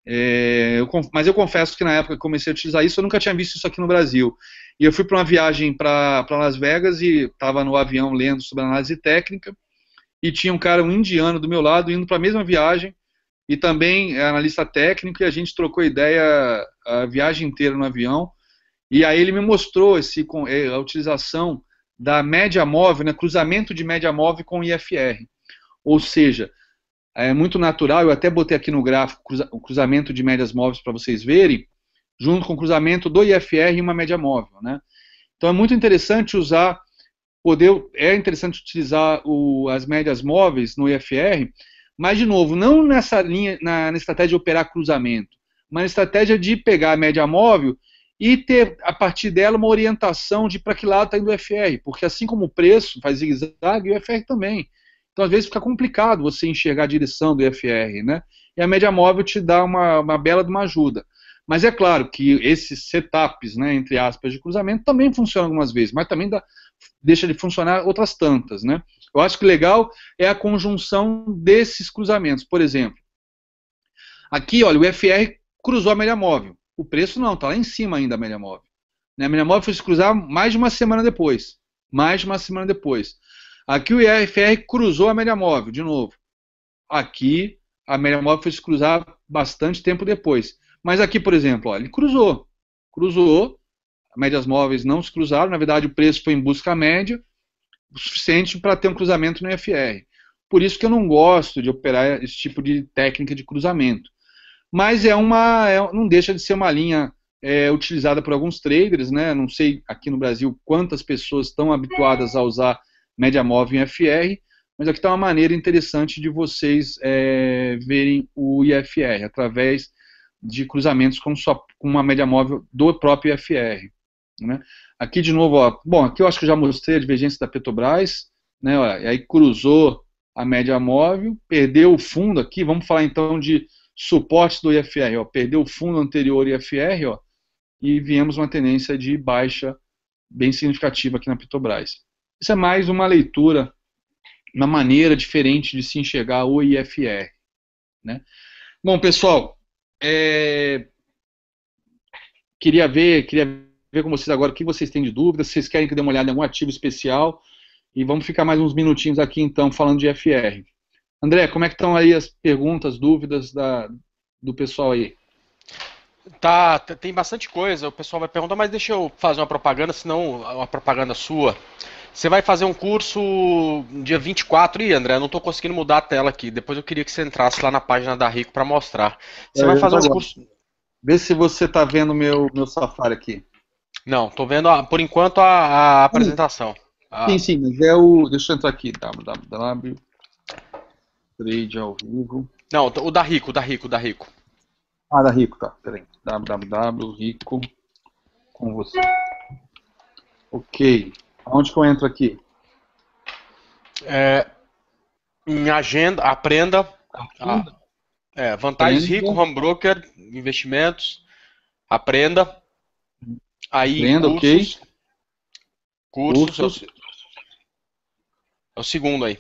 É, eu, mas eu confesso que na época que comecei a utilizar isso, eu nunca tinha visto isso aqui no Brasil. E eu fui para uma viagem para Las Vegas e estava no avião lendo sobre análise técnica e tinha um cara, um indiano do meu lado, indo para a mesma viagem e também é analista técnico e a gente trocou ideia a viagem inteira no avião. E aí ele me mostrou esse, é, a utilização da média móvel, né, cruzamento de média móvel com IFR. Ou seja, é muito natural, eu até botei aqui no gráfico o cruzamento de médias móveis para vocês verem, junto com o cruzamento do IFR e uma média móvel. Né? Então é muito interessante usar, poder, é interessante utilizar o, as médias móveis no IFR, mas de novo, não nessa linha, na, na estratégia de operar cruzamento, mas na estratégia de pegar a média móvel e ter, a partir dela, uma orientação de para que lado está indo o IFR, porque assim como o preço faz zigue-zague, o IFR também. Então, às vezes, fica complicado você enxergar a direção do IFR, né? E a média móvel te dá uma, uma bela de uma ajuda. Mas é claro que esses setups, né, entre aspas, de cruzamento também funcionam algumas vezes, mas também dá, deixa de funcionar outras tantas, né? Eu acho que legal é a conjunção desses cruzamentos. Por exemplo, aqui, olha, o FR cruzou a média móvel. O preço não, está lá em cima ainda a média móvel. Né? A média móvel foi se cruzar mais de uma semana depois. Mais de uma semana depois. Aqui o IFR cruzou a média móvel, de novo. Aqui a média móvel foi se cruzar bastante tempo depois. Mas aqui, por exemplo, ó, ele cruzou. Cruzou, médias móveis não se cruzaram, na verdade o preço foi em busca média, o suficiente para ter um cruzamento no IFR. Por isso que eu não gosto de operar esse tipo de técnica de cruzamento. Mas é uma, é, não deixa de ser uma linha é, utilizada por alguns traders, né? Não sei aqui no Brasil quantas pessoas estão habituadas a usar média móvel em FR, mas aqui está uma maneira interessante de vocês é, verem o IFR, através de cruzamentos com, sua, com uma média móvel do próprio IFR. Né? Aqui de novo, ó, bom, aqui eu acho que eu já mostrei a divergência da Petrobras, né, ó, aí cruzou a média móvel, perdeu o fundo aqui, vamos falar então de suporte do IFR, ó, perdeu o fundo anterior IFR, ó, e viemos uma tendência de baixa bem significativa aqui na Petrobras. Isso é mais uma leitura, uma maneira diferente de se enxergar o IFR. Né? Bom, pessoal, é... queria ver, queria ver com vocês agora o que vocês têm de dúvidas, se vocês querem que eu dê uma olhada em algum ativo especial, e vamos ficar mais uns minutinhos aqui então falando de IFR. André, como é que estão aí as perguntas, dúvidas da, do pessoal aí? Tá, tem bastante coisa. O pessoal vai perguntar, mas deixa eu fazer uma propaganda, senão uma propaganda sua. Você vai fazer um curso dia 24. e André, eu não estou conseguindo mudar a tela aqui. Depois eu queria que você entrasse lá na página da Rico para mostrar. Você é, vai fazer um curso. Vê se você está vendo meu meu Safari aqui. Não, estou vendo a, por enquanto a, a apresentação. Ah. Sim, sim, mas é o. Deixa eu entrar aqui. www. Trade ao vivo. Não, o da Rico, o da Rico, o da Rico. Ah, da Rico, tá. Peraí. Rico. com você. Ok. Onde que eu entro aqui? É, em agenda, aprenda. aprenda. A, ah, é, vantagens aprenda. rico, então. home broker, investimentos, aprenda. Aí aprenda, cursos, ok. Cursos. cursos. É, o, é o segundo aí.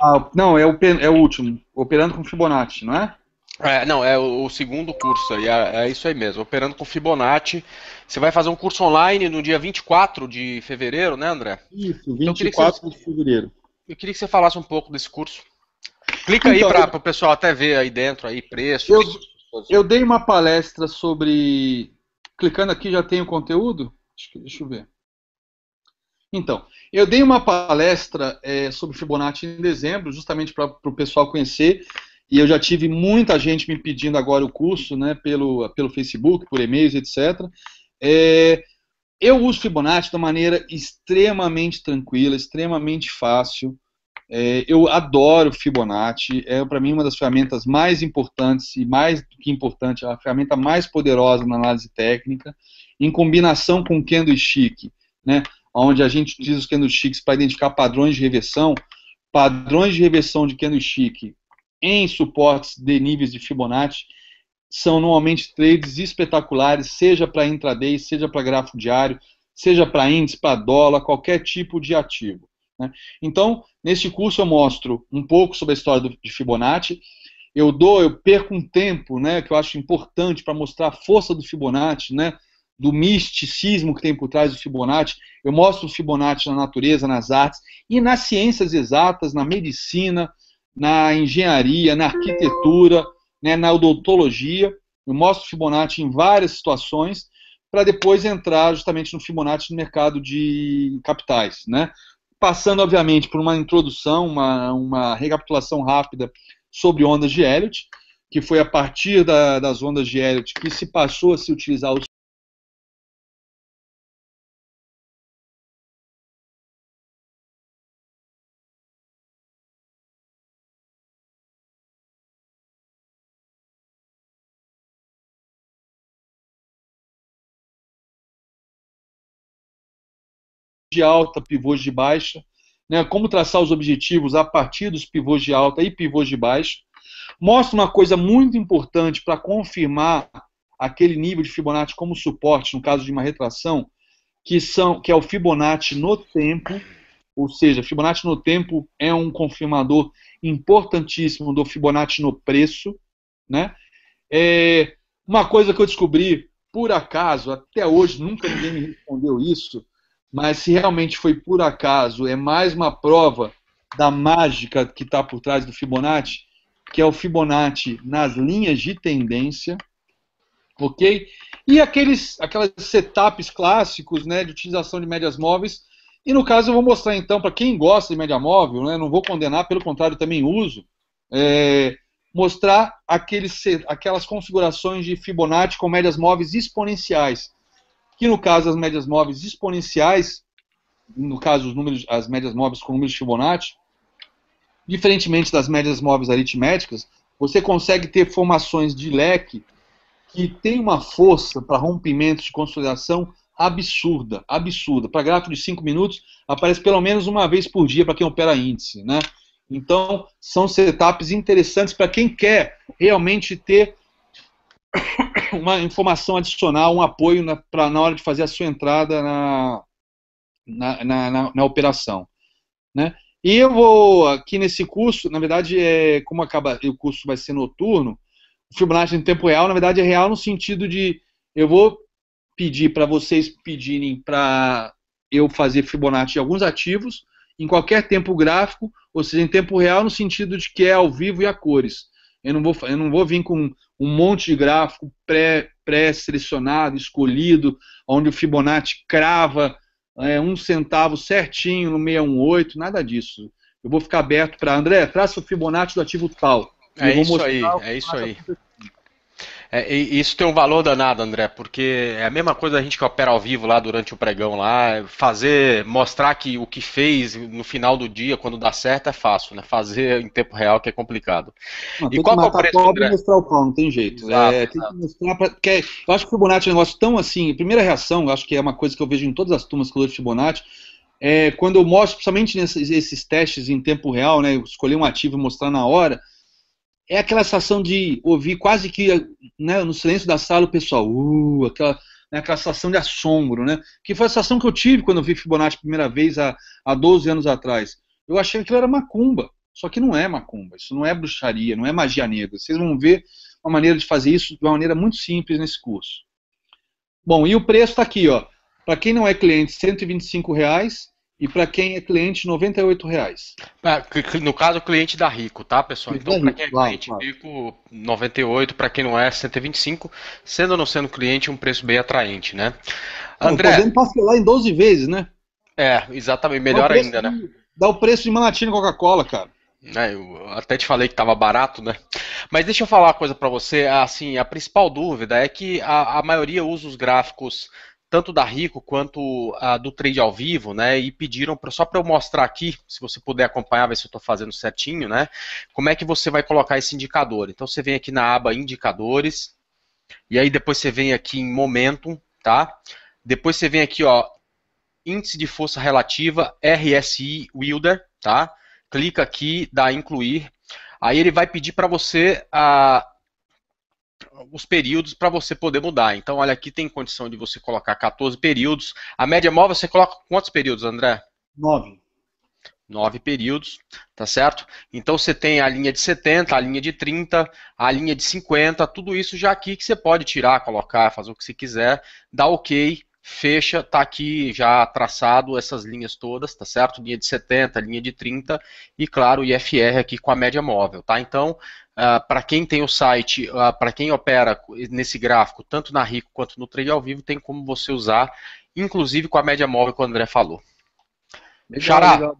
Ah, não, é o, é o último. Operando com Fibonacci, não é? É, não, é o, segundo curso aí, é, é, isso aí mesmo, operando com Fibonacci. Você vai fazer um curso online no dia 24 de fevereiro, né, André? Isso, 24 então, você, de fevereiro. Eu queria que você falasse um pouco desse curso. Clica então, aí para o pessoal até ver aí dentro, aí, preço. Eu, eu dei uma palestra sobre. Clicando aqui já tem o conteúdo? Deixa eu ver. Então, eu dei uma palestra é, sobre Fibonacci em dezembro, justamente para o pessoal conhecer. E eu já tive muita gente me pedindo agora o curso, né, pelo, pelo Facebook, por e-mails, etc. É, eu uso Fibonacci de uma maneira extremamente tranquila, extremamente fácil. É, eu adoro Fibonacci, é para mim uma das ferramentas mais importantes e mais do que importante, a ferramenta mais poderosa na análise técnica, em combinação com Kendo candlestick né, onde a gente utiliza os Kendo Sticks para identificar padrões de reversão. Padrões de reversão de Kendo em suportes de níveis de Fibonacci são normalmente trades espetaculares, seja para intraday, seja para gráfico diário, seja para índice, para dólar, qualquer tipo de ativo. Né? Então, neste curso eu mostro um pouco sobre a história do, de Fibonacci, eu dou, eu perco um tempo, né, que eu acho importante para mostrar a força do Fibonacci, né, do misticismo que tem por trás do Fibonacci. Eu mostro o Fibonacci na natureza, nas artes e nas ciências exatas, na medicina, na engenharia, na arquitetura, né, na odontologia. Eu mostro Fibonacci em várias situações para depois entrar justamente no Fibonacci no mercado de capitais, né? Passando, obviamente, por uma introdução, uma, uma recapitulação rápida sobre ondas de Elliott, que foi a partir da, das ondas de Elliott que se passou a se utilizar os de alta, pivôs de baixa, né? como traçar os objetivos a partir dos pivôs de alta e pivôs de baixa. Mostra uma coisa muito importante para confirmar aquele nível de Fibonacci como suporte, no caso de uma retração, que, são, que é o Fibonacci no tempo, ou seja, Fibonacci no tempo é um confirmador importantíssimo do Fibonacci no preço. Né? É, uma coisa que eu descobri por acaso, até hoje nunca ninguém me respondeu isso, mas se realmente foi por acaso, é mais uma prova da mágica que está por trás do Fibonacci, que é o Fibonacci nas linhas de tendência, ok? E aqueles, aquelas setups clássicos né, de utilização de médias móveis. E no caso eu vou mostrar então para quem gosta de média móvel, né, não vou condenar, pelo contrário também uso, é, mostrar aqueles, aquelas configurações de Fibonacci com médias móveis exponenciais que no caso as médias móveis exponenciais, no caso os números, as médias móveis com números de Fibonacci, diferentemente das médias móveis aritméticas, você consegue ter formações de leque que tem uma força para rompimentos de consolidação absurda, absurda. Para gráfico de 5 minutos, aparece pelo menos uma vez por dia para quem opera índice, né? Então, são setups interessantes para quem quer realmente ter uma informação adicional, um apoio na, na hora de fazer a sua entrada na, na, na, na, na operação. Né? E eu vou aqui nesse curso, na verdade, é, como acaba, o curso vai ser noturno, o Fibonacci em tempo real, na verdade, é real no sentido de eu vou pedir para vocês pedirem para eu fazer Fibonacci de alguns ativos em qualquer tempo gráfico, ou seja, em tempo real no sentido de que é ao vivo e a cores. Eu não vou, eu não vou vir com um monte de gráfico pré-selecionado, pré escolhido, onde o Fibonacci crava é, um centavo certinho no 618, nada disso. Eu vou ficar aberto para André, traça o Fibonacci do ativo tal. É isso aí, é isso aí. É, isso tem um valor danado, André, porque é a mesma coisa a gente que opera ao vivo lá durante o pregão lá, fazer, mostrar que o que fez no final do dia, quando dá certo, é fácil, né? Fazer em tempo real que é complicado. Não, e tem qual que matar é o preço, pobre e mostrar o pau, não tem jeito. É, exato, é, tem que mostrar pra, que é, eu acho que o Fibonacci é um negócio tão assim, primeira reação, acho que é uma coisa que eu vejo em todas as turmas que eu de Fibonacci, é, quando eu mostro, principalmente nesses esses testes em tempo real, né, escolher um ativo e mostrar na hora, é aquela sensação de ouvir quase que né, no silêncio da sala o pessoal, uh, aquela, né, aquela sensação de assombro, né? Que foi a sensação que eu tive quando eu vi Fibonacci a primeira vez há, há 12 anos atrás. Eu achei que aquilo era macumba, só que não é macumba, isso não é bruxaria, não é magia negra. Vocês vão ver uma maneira de fazer isso de uma maneira muito simples nesse curso. Bom, e o preço está aqui, ó. Para quem não é cliente, R$ reais e para quem é cliente R$ 98,00. Ah, no caso, cliente da Rico, tá, pessoal? Então, para quem é cliente claro, Rico, R$ 98, para quem não é, 125, sendo ou não sendo cliente, um preço bem atraente, né? André, não, podemos parcelar em 12 vezes, né? É, exatamente, melhor ainda, né? de, né? Dá o preço de Manatina Coca-Cola, cara. É, eu até te falei que estava barato, né? Mas deixa eu falar uma coisa para você, assim, a principal dúvida é que a, a maioria usa os gráficos tanto da Rico quanto a, do trade ao vivo, né? E pediram pra, só para eu mostrar aqui, se você puder acompanhar, ver se eu estou fazendo certinho, né? Como é que você vai colocar esse indicador? Então você vem aqui na aba Indicadores, e aí depois você vem aqui em Momentum, tá? Depois você vem aqui, ó, Índice de Força Relativa RSI Wilder, tá? Clica aqui, dá Incluir. Aí ele vai pedir para você a os períodos para você poder mudar. Então, olha, aqui tem condição de você colocar 14 períodos. A média móvel você coloca quantos períodos, André? Nove. Nove períodos, tá certo? Então você tem a linha de 70, a linha de 30, a linha de 50, tudo isso já aqui que você pode tirar, colocar, fazer o que você quiser, dá ok, fecha, tá aqui já traçado essas linhas todas, tá certo? Linha de 70, linha de 30 e, claro, o IFR aqui com a média móvel, tá? Então, uh, ah, para quem tem o site, uh, ah, para quem opera nesse gráfico, tanto na Rico quanto no Trade ao Vivo, tem como você usar, inclusive com a média móvel que o André falou. Legal, Xará, legal.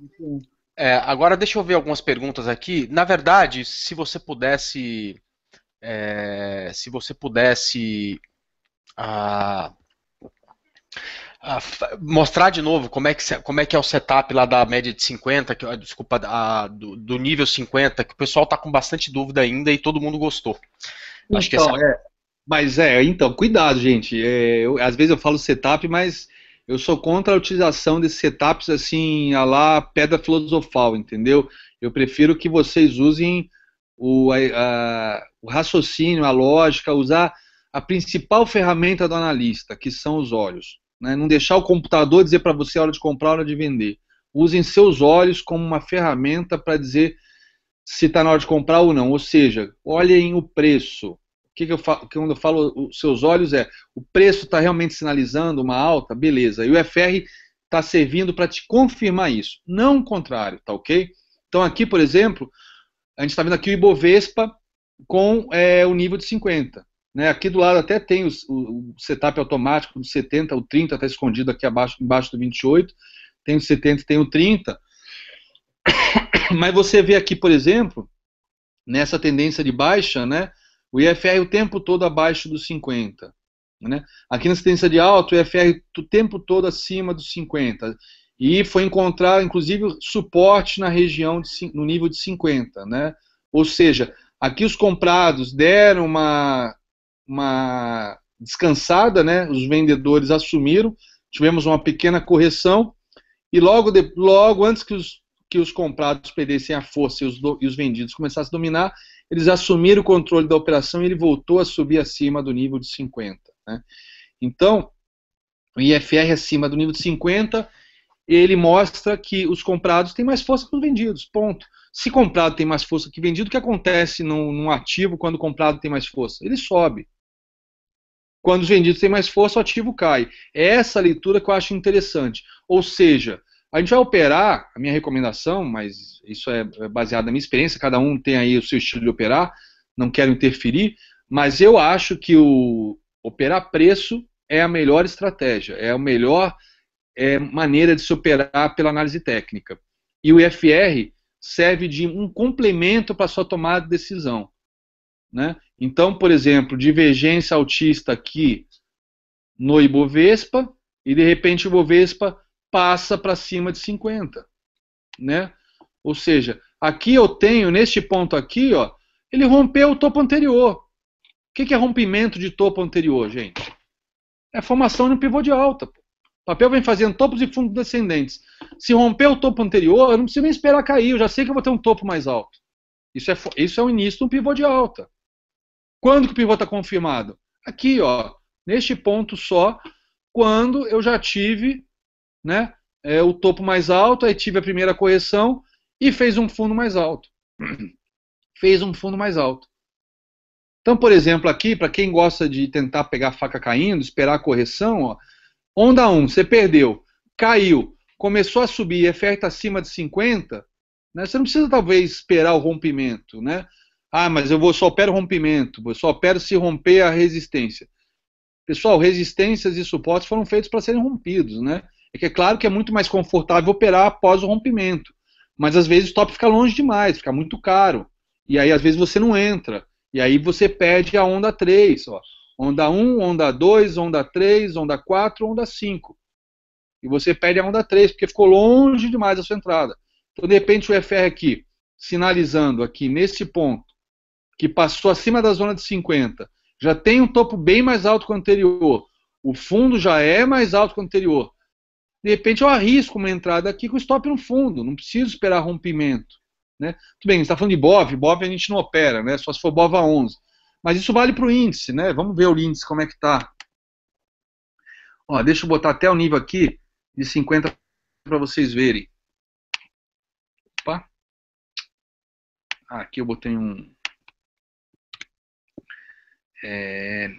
É, agora deixa eu ver algumas perguntas aqui. Na verdade, se você pudesse... É, se você pudesse... Ah, ah, mostrar de novo como é, que, como é que é o setup lá da média de 50, que, ah, desculpa, a, ah, do, do, nível 50, que o pessoal está com bastante dúvida ainda e todo mundo gostou. Então, Acho que essa... Então, é, mas é, então, cuidado, gente. É, eu, às vezes eu falo setup, mas eu sou contra a utilização desses setups assim, a lá pedra filosofal, entendeu? Eu prefiro que vocês usem o, a, a, o raciocínio, a lógica, usar a principal ferramenta do analista, que são os olhos. Né? Não deixar o computador dizer para você a hora de comprar, a hora de vender. Usem seus olhos como uma ferramenta para dizer se está na hora de comprar ou não. Ou seja, olhem o preço. O que, que eu falo, quando eu falo os seus olhos é o preço está realmente sinalizando uma alta? Beleza. E o FR está servindo para te confirmar isso. Não o contrário, tá ok? Então aqui, por exemplo, a gente está vendo aqui o Ibovespa com é, o nível de 50. Né? Aqui do lado até tem o, o, setup automático do 70, o 30 está escondido aqui abaixo, embaixo do 28, tem o 70 tem o 30. Mas você vê aqui, por exemplo, nessa tendência de baixa, né, o IFR o tempo todo abaixo dos 50. Né? Aqui na tendência de alta, o IFR o tempo todo acima dos 50. E foi encontrar, inclusive, suporte na região, de, no nível de 50. Né? Ou seja, aqui os comprados deram uma uma descansada, né? Os vendedores assumiram, tivemos uma pequena correção e logo, de, logo antes que os, que os comprados perdessem a força e os, do, e os vendidos começassem a dominar, eles assumiram o controle da operação e ele voltou a subir acima do nível de 50. Né? Então, o IFR acima do nível de 50, ele mostra que os comprados têm mais força que os vendidos, ponto. Se comprado tem mais força que vendido, o que acontece num, num ativo quando comprado tem mais força? Ele sobe. Quando os vendidos têm mais força, o ativo cai. É essa leitura que eu acho interessante. Ou seja, a gente vai operar, a minha recomendação, mas isso é, é baseado na minha experiência, cada um tem aí o seu estilo de operar, não quero interferir, mas eu acho que o operar preço é a melhor estratégia, é a melhor é, maneira de se operar pela análise técnica. E o IFR serve de um complemento para a sua tomada de decisão. Né? Então, por exemplo, divergência autista aqui no Ibovespa e de repente o Ibovespa passa para cima de 50, né? Ou seja, aqui eu tenho neste ponto aqui, ó, ele rompeu o topo anterior. O que, é rompimento de topo anterior, gente? É formação de um pivô de alta. O papel vem fazendo topos e fundos descendentes. Se romper o topo anterior, eu não preciso nem esperar cair, eu já sei que eu vou ter um topo mais alto. Isso é, isso é o início de um pivô de alta. Quando que o pivô está confirmado? Aqui, ó, neste ponto só, quando eu já tive né, é, o topo mais alto, aí tive a primeira correção e fez um fundo mais alto. fez um fundo mais alto. Então, por exemplo, aqui, para quem gosta de tentar pegar a faca caindo, esperar a correção, ó, onda 1, você perdeu, caiu, começou a subir e oferta acima de 50, né, você não precisa talvez esperar o rompimento, né? Ah, mas eu vou só opero rompimento, eu só opero se romper a resistência. Pessoal, resistências e suportes foram feitos para serem rompidos, né? É que é claro que é muito mais confortável operar após o rompimento, mas às vezes o stop fica longe demais, fica muito caro. E aí às vezes você não entra, e aí você perde a onda 3, ó. Onda 1, onda 2, onda 3, onda 4, onda 5. E você perde a onda 3, porque ficou longe demais a sua entrada. Então, de repente, o FR aqui, sinalizando aqui nesse ponto, que passou acima da zona de 50, já tem um topo bem mais alto que o anterior, o fundo já é mais alto que o anterior. De repente eu arrisco uma entrada aqui com stop no fundo, não preciso esperar rompimento. Né? Tudo bem, está falando de BOV, BOV a gente não opera, né? só se for BOV a 11. Mas isso vale para o índice, né? Vamos ver o índice como é que está. Deixa eu botar até o nível aqui de 50 para vocês verem. Opa. Ah, aqui eu botei um é...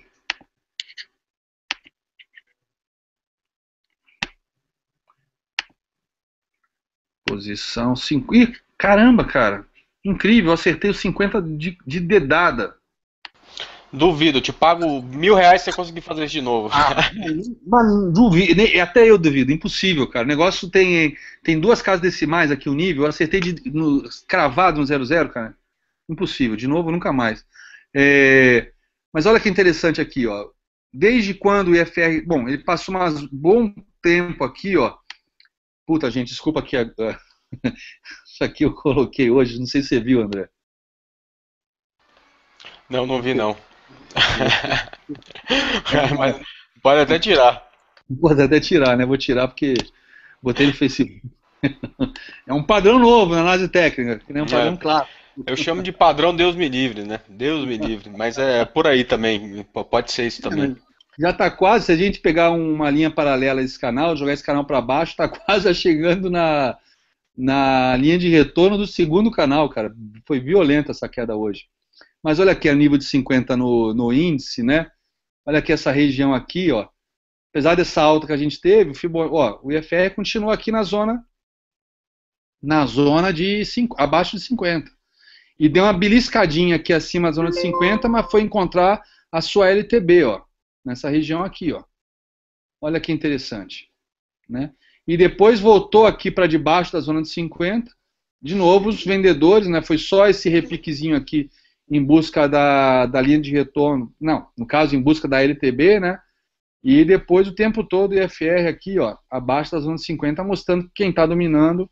Posição 5. Ih, caramba, cara. Incrível, eu acertei os 50 de, de dedada. Duvido, te pago mil reais se você conseguir fazer isso de novo. Ah, mas duvido, até eu duvido, impossível, cara. O negócio tem, tem duas casas decimais aqui, o nível, eu acertei de, no, cravado no 00, cara. Impossível, de novo, nunca mais. É, mas olha que interessante aqui, ó. Desde quando o IFR. Bom, ele passou um bom tempo aqui, ó. Puta, gente, desculpa aqui, Isso aqui eu coloquei hoje, não sei se você viu, André. Não, não vi, não. Mas pode até tirar. Pode até tirar, né? Vou tirar porque botei no Facebook. é um padrão novo na análise técnica, que nem um é. padrão é. clássico. Eu chamo de padrão Deus me livre, né? Deus me livre. Mas é por aí também. Pode ser isso também. Já está quase, se a gente pegar uma linha paralela desse canal, jogar esse canal para baixo, está quase chegando na, na linha de retorno do segundo canal, cara. Foi violenta essa queda hoje. Mas olha aqui, a nível de 50 no, no índice, né? Olha aqui essa região aqui, ó. Apesar dessa alta que a gente teve, o, Fibon... ó, o IFR continua aqui na zona na zona de cinco abaixo de 50 e deu uma beliscadinha aqui acima da zona de 50, mas foi encontrar a sua LTB, ó, nessa região aqui, ó. Olha que interessante, né? E depois voltou aqui para debaixo da zona de 50, de novo os vendedores, né? Foi só esse repiquezinho aqui em busca da, da linha de retorno, não, no caso em busca da LTB, né? E depois o tempo todo o IFR aqui, ó, abaixo da zona de 50, mostrando que quem está dominando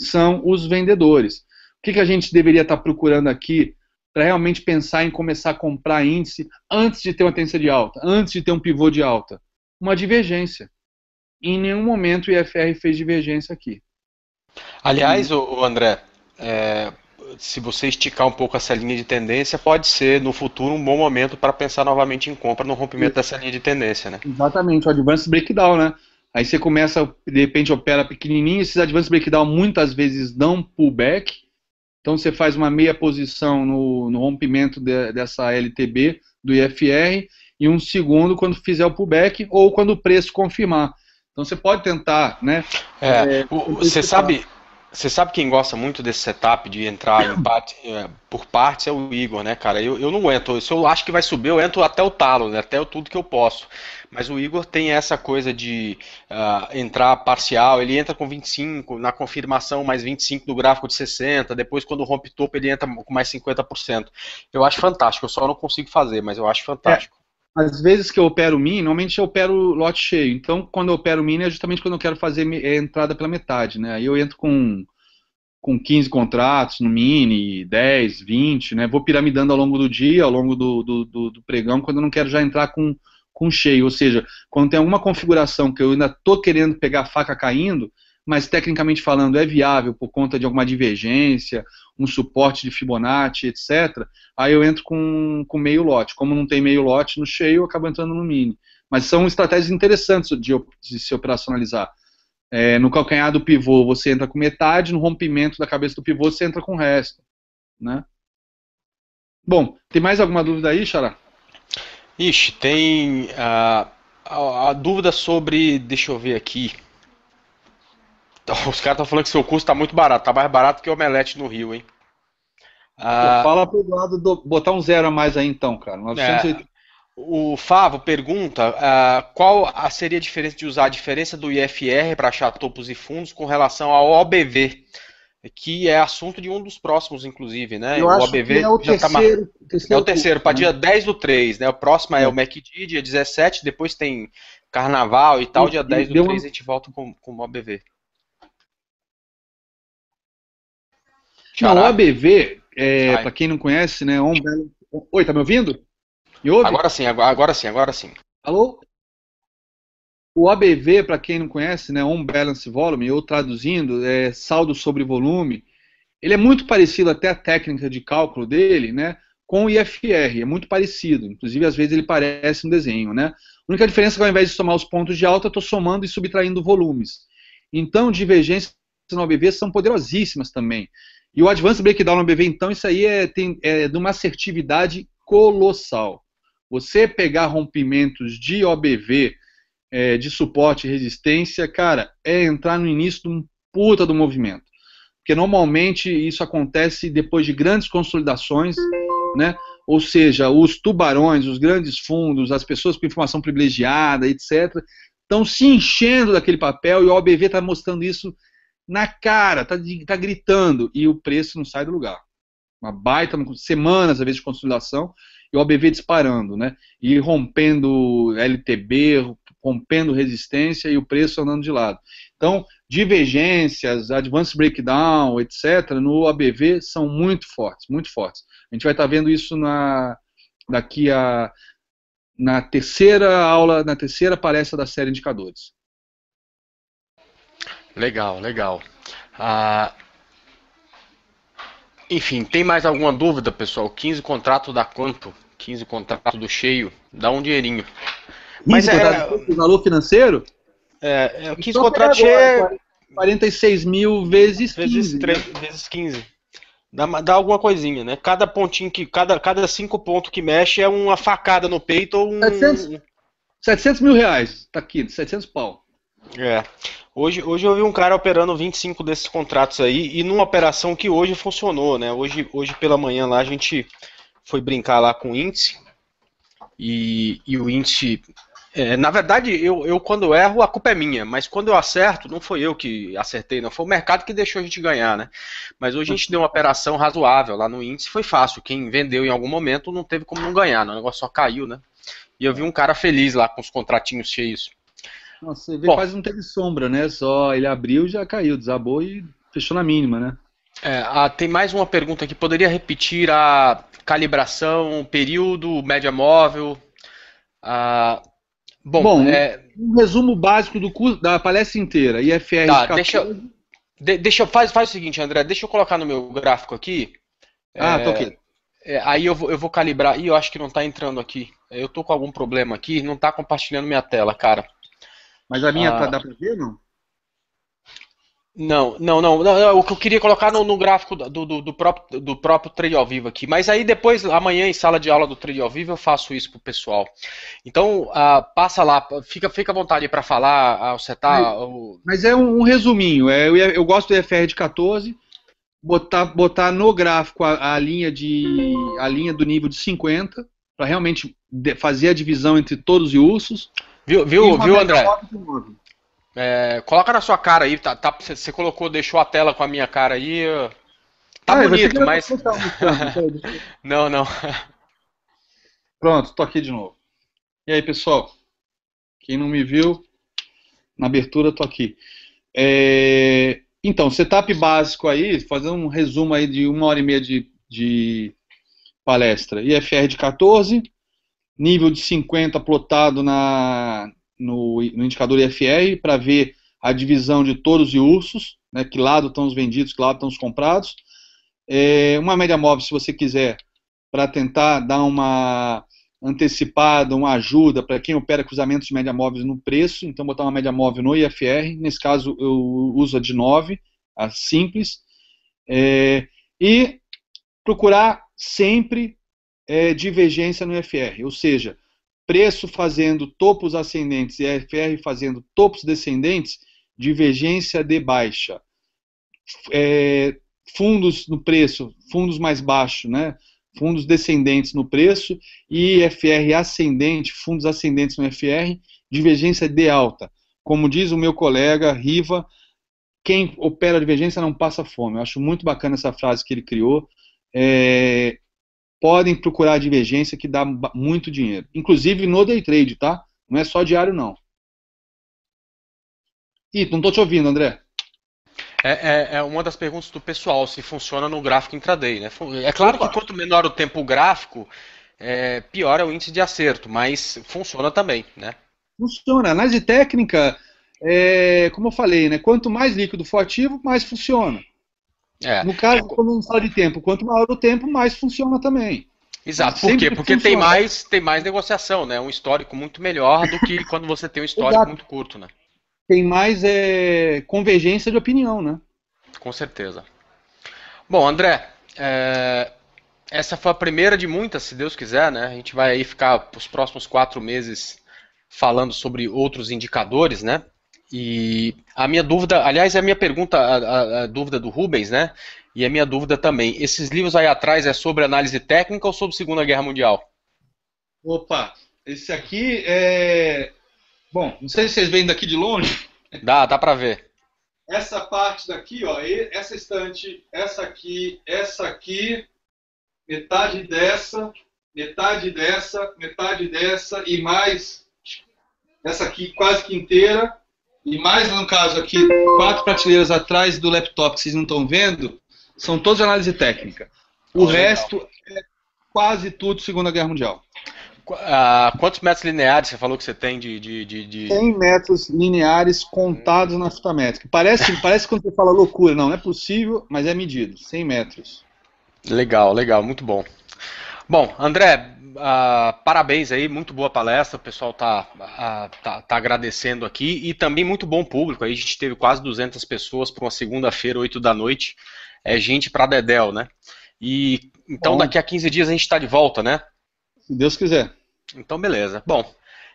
são os vendedores que, que a gente deveria estar tá procurando aqui para realmente pensar em começar a comprar índice antes de ter uma tendência de alta, antes de ter um pivô de alta? Uma divergência. Em nenhum momento o IFR fez divergência aqui. Aliás, o André, é, se você esticar um pouco essa linha de tendência, pode ser no futuro um bom momento para pensar novamente em compra no rompimento dessa linha de tendência, né? Exatamente, o advance breakdown, né? Aí você começa, de repente opera pequenininho, esses advance breakdown muitas vezes dão pullback, então você faz uma meia posição no, no rompimento de, dessa LTB do IFR e um segundo quando fizer o pullback ou quando o preço confirmar. Então você pode tentar, né? É, é, é você sabe, você sabe quem gosta muito desse setup de entrar parte, é, por partes é o Igor, né, cara? Eu, eu não aguento. Se eu acho que vai subir, eu entro até o talo, né, até tudo que eu posso. Mas o Igor tem essa coisa de uh, entrar parcial, ele entra com 25, na confirmação mais 25 do gráfico de 60, depois quando rompe topo ele entra com mais 50%. Eu acho fantástico, eu só não consigo fazer, mas eu acho fantástico. É às vezes que eu opero min, normalmente eu opero lote cheio. Então, quando eu opero min é justamente quando eu quero fazer a é, entrada pela metade, né? Aí eu entro com com 15 contratos no mini, 10, 20, né? Vou piramidando ao longo do dia, ao longo do, do, do, do pregão, quando eu não quero já entrar com com cheio, ou seja, quando tem alguma configuração que eu ainda estou querendo pegar a faca caindo, mas tecnicamente falando é viável por conta de alguma divergência, um suporte de Fibonacci, etc., aí eu entro com, com meio lote. Como não tem meio lote no cheio, eu acabo entrando no mini. Mas são estratégias interessantes de, de se operacionalizar. É, no calcanhar do pivô você entra com metade, no rompimento da cabeça do pivô você entra com o resto. Né? Bom, tem mais alguma dúvida aí, Xará? Ixi, tem a, ah, a, a dúvida sobre. Deixa eu ver aqui. Os caras estão falando que seu curso está muito barato. Está mais barato que o Omelete no Rio, hein? Ah, fala pro lado do. Botar um zero a mais aí então, cara. 980. É. o Favo pergunta ah, qual seria a diferença de usar a diferença do IFR para achar topos e fundos com relação ao OBV que é assunto de um dos próximos, inclusive, né? Eu o acho ABV que é o já terceiro, tá mar... terceiro. É, é o terceiro, para né? dia 10 do 3, né? O próximo é, é o MacD, dia 17, depois tem Carnaval e tal, e, dia 10 do 3 uma... a gente volta com, com o OBV. Não, o ABV, é, para quem não conhece, né? On... Oi, tá me ouvindo? Me ouve? Agora sim, agora, agora sim, agora sim. Alô? O ABV, para quem não conhece, né, On Balance Volume, ou traduzindo, é saldo sobre volume, ele é muito parecido até a técnica de cálculo dele, né, com o IFR, é muito parecido, inclusive às vezes ele parece um desenho, né. A única diferença é que ao invés de somar os pontos de alta, eu estou somando e subtraindo volumes. Então, divergências no ABV são poderosíssimas também. E o Advanced Breakdown no ABV, então, isso aí é, tem, é de uma assertividade colossal. Você pegar rompimentos de OBV é, de suporte e resistência, cara, é entrar no início de um puta do movimento. Porque normalmente isso acontece depois de grandes consolidações, né? Ou seja, os tubarões, os grandes fundos, as pessoas com informação privilegiada, etc., estão se enchendo daquele papel e o OBV está mostrando isso na cara, está tá gritando, e o preço não sai do lugar. Uma baita, semanas às vezes de consolidação, e o OBV disparando, né? E rompendo LTB, rompendo resistência e o preço andando de lado. Então, divergências, advance breakdown, etc., no ABV são muito fortes, muito fortes. A gente vai estar tá vendo isso na, daqui a na terceira aula, na terceira palestra da série Indicadores. Legal, legal. Ah, enfim, tem mais alguma dúvida, pessoal? 15 contrato da quanto? 15 contrato do cheio, dá um dinheirinho. Mas é, é o valor financeiro? É, é 15 contratos é 46 mil vezes 15. Vezes, 3, né? vezes 15. Dá, dá alguma coisinha, né? Cada pontinho que. Cada, cada cinco pontos que mexe é uma facada no peito ou um. 700, 700 mil reais. Tá aqui, 700 pau. É. Hoje, hoje eu vi um cara operando 25 desses contratos aí e numa operação que hoje funcionou, né? Hoje, hoje pela manhã lá a gente foi brincar lá com o índice e, e o índice é, na verdade, eu, eu quando erro, a culpa é minha, mas quando eu acerto, não foi eu que acertei, não foi o mercado que deixou a gente ganhar, né? Mas hoje a gente deu uma operação razoável lá no índice, foi fácil. Quem vendeu em algum momento não teve como não ganhar, o negócio só caiu, né? E eu vi um cara feliz lá com os contratinhos cheios. Nossa, ele Bom, quase não teve sombra, né? Só ele abriu, já caiu, desabou e fechou na mínima, né? É, ah, tem mais uma pergunta aqui. Poderia repetir a calibração, período, média móvel? Ah, Bom, Bom é... um resumo básico do curso, da palestra inteira, IFR tá, Deixa, de, deixa eu, faz, faz o seguinte, André, deixa eu colocar no meu gráfico aqui. Ah, é, tô aqui. É, aí eu vou, eu vou calibrar. Ih, eu acho que não está entrando aqui. Eu tô com algum problema aqui, não está compartilhando minha tela, cara. Mas a minha ah, tá, dá para ver, não? Não, não, não, não, O que eu queria colocar no, no gráfico do, do, do, próprio, do próprio trade ao vivo aqui. Mas aí depois, amanhã, em sala de aula do trade ao vivo, eu faço isso pro pessoal. Então, ah, passa lá, fica, fica à vontade para falar, ao ah, setar. Mas, mas é um, um resuminho. É, eu, eu, gosto do EFR de 14, botar, botar no gráfico a, a linha de, a linha do nível de 50, para realmente fazer a divisão entre todos os ursos. Viu, viu, viu André? 9, é, coloca na sua cara aí, tá, tá, você colocou, deixou a tela com a minha cara aí. Tá ah, bonito, mas. Tá então, não, não. Pronto, tô aqui de novo. E aí, pessoal? Quem não me viu, na abertura tô aqui. É... Então, setup básico aí, fazendo um resumo aí de uma hora e meia de, de palestra. IFR de 14, nível de 50 plotado na no, no indicador IFR para ver a divisão de touros e ursos, né, que lado estão os vendidos, que lado estão os comprados. É, uma média móvel, se você quiser, para tentar dar uma antecipada, uma ajuda para quem opera cruzamentos de média móveis no preço, então botar uma média móvel no IFR, nesse caso eu uso a de 9, a simples, é, e procurar sempre é, divergência no IFR, ou seja, preço fazendo topos ascendentes e FR fazendo topos descendentes, divergência de baixa. É, fundos no preço, fundos mais baixos, né? fundos descendentes no preço e FR ascendente, fundos ascendentes no FR, divergência de alta. Como diz o meu colega Riva, quem opera divergência não passa fome. Eu acho muito bacana essa frase que ele criou. É, podem procurar a divergência que dá muito dinheiro. Inclusive no day trade, tá? Não é só diário, não. Ih, não estou te ouvindo, André. É, é, é, uma das perguntas do pessoal, se funciona no gráfico intraday. Né? É claro Opa. que quanto menor o tempo gráfico, é, pior é o índice de acerto, mas funciona também, né? Funciona. Análise técnica, é, como eu falei, né? quanto mais líquido for ativo, mais funciona. É. No caso, é como não fala de tempo, quanto maior o tempo, mais funciona também. Exato, por quê? Porque tem mais, tem mais negociação, né? Um histórico muito melhor do que quando você tem um histórico Exato. muito curto, né? Tem mais é, convergência de opinião, né? Com certeza. Bom, André, é, essa foi a primeira de muitas, se Deus quiser, né? A gente vai aí ficar os próximos quatro meses falando sobre outros indicadores, né? E a minha dúvida, aliás, é a minha pergunta, a, a, a, dúvida do Rubens, né? E a minha dúvida também. Esses livros aí atrás é sobre análise técnica ou sobre Segunda Guerra Mundial? Opa, esse aqui é. Bom, não sei se vocês veem daqui de longe. Dá, dá para ver. Essa parte daqui, ó, essa estante, essa aqui, essa aqui, metade dessa, metade dessa, metade dessa e mais essa aqui quase que inteira e mais no caso aqui, quatro prateleiras atrás do laptop que vocês não estão vendo, são todos análise técnica. O resto é quase tudo Segunda Guerra Mundial. Ah, quantos metros lineares você falou que você tem de. de, de, de... 100 metros lineares contados na fita métrica. Parece, parece quando você fala loucura, não, não é possível, mas é medido. 100 metros. Legal, legal, muito bom. Bom, André, Uh, parabéns aí, muito boa palestra, o pessoal está uh, ah, tá, tá, agradecendo aqui e também muito bom público. Aí a gente teve quase 200 pessoas para uma segunda-feira, 8 da noite. É gente para Dedel, né? E então bom. daqui a 15 dias a gente está de volta, né? Se Deus quiser. Então beleza. Bom,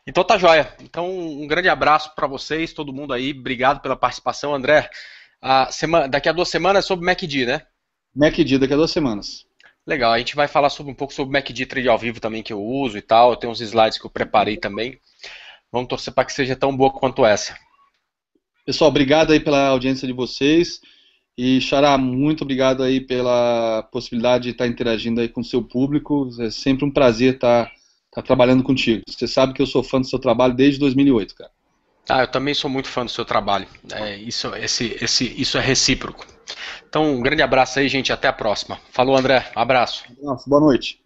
então tá joia. Então um grande abraço para vocês, todo mundo aí. Obrigado pela participação, André. A ah, semana, daqui a duas semanas é sobre MacD, né? MacD daqui a duas semanas. Legal, a gente vai falar sobre, um pouco sobre o MACD Trade ao vivo também que eu uso e tal. Eu tenho uns slides que eu preparei também. Vamos torcer para que seja tão boa quanto essa. Pessoal, obrigado aí pela audiência de vocês. E Xará, muito obrigado aí pela possibilidade de estar interagindo aí com o seu público. É sempre um prazer estar, estar trabalhando contigo. Você sabe que eu sou fã do seu trabalho desde 2008, cara. Ah, eu também sou muito fã do seu trabalho. É, isso, esse, esse, isso é recíproco. Então, um grande abraço aí, gente. Até a próxima. Falou, André. Abraço. Boa noite.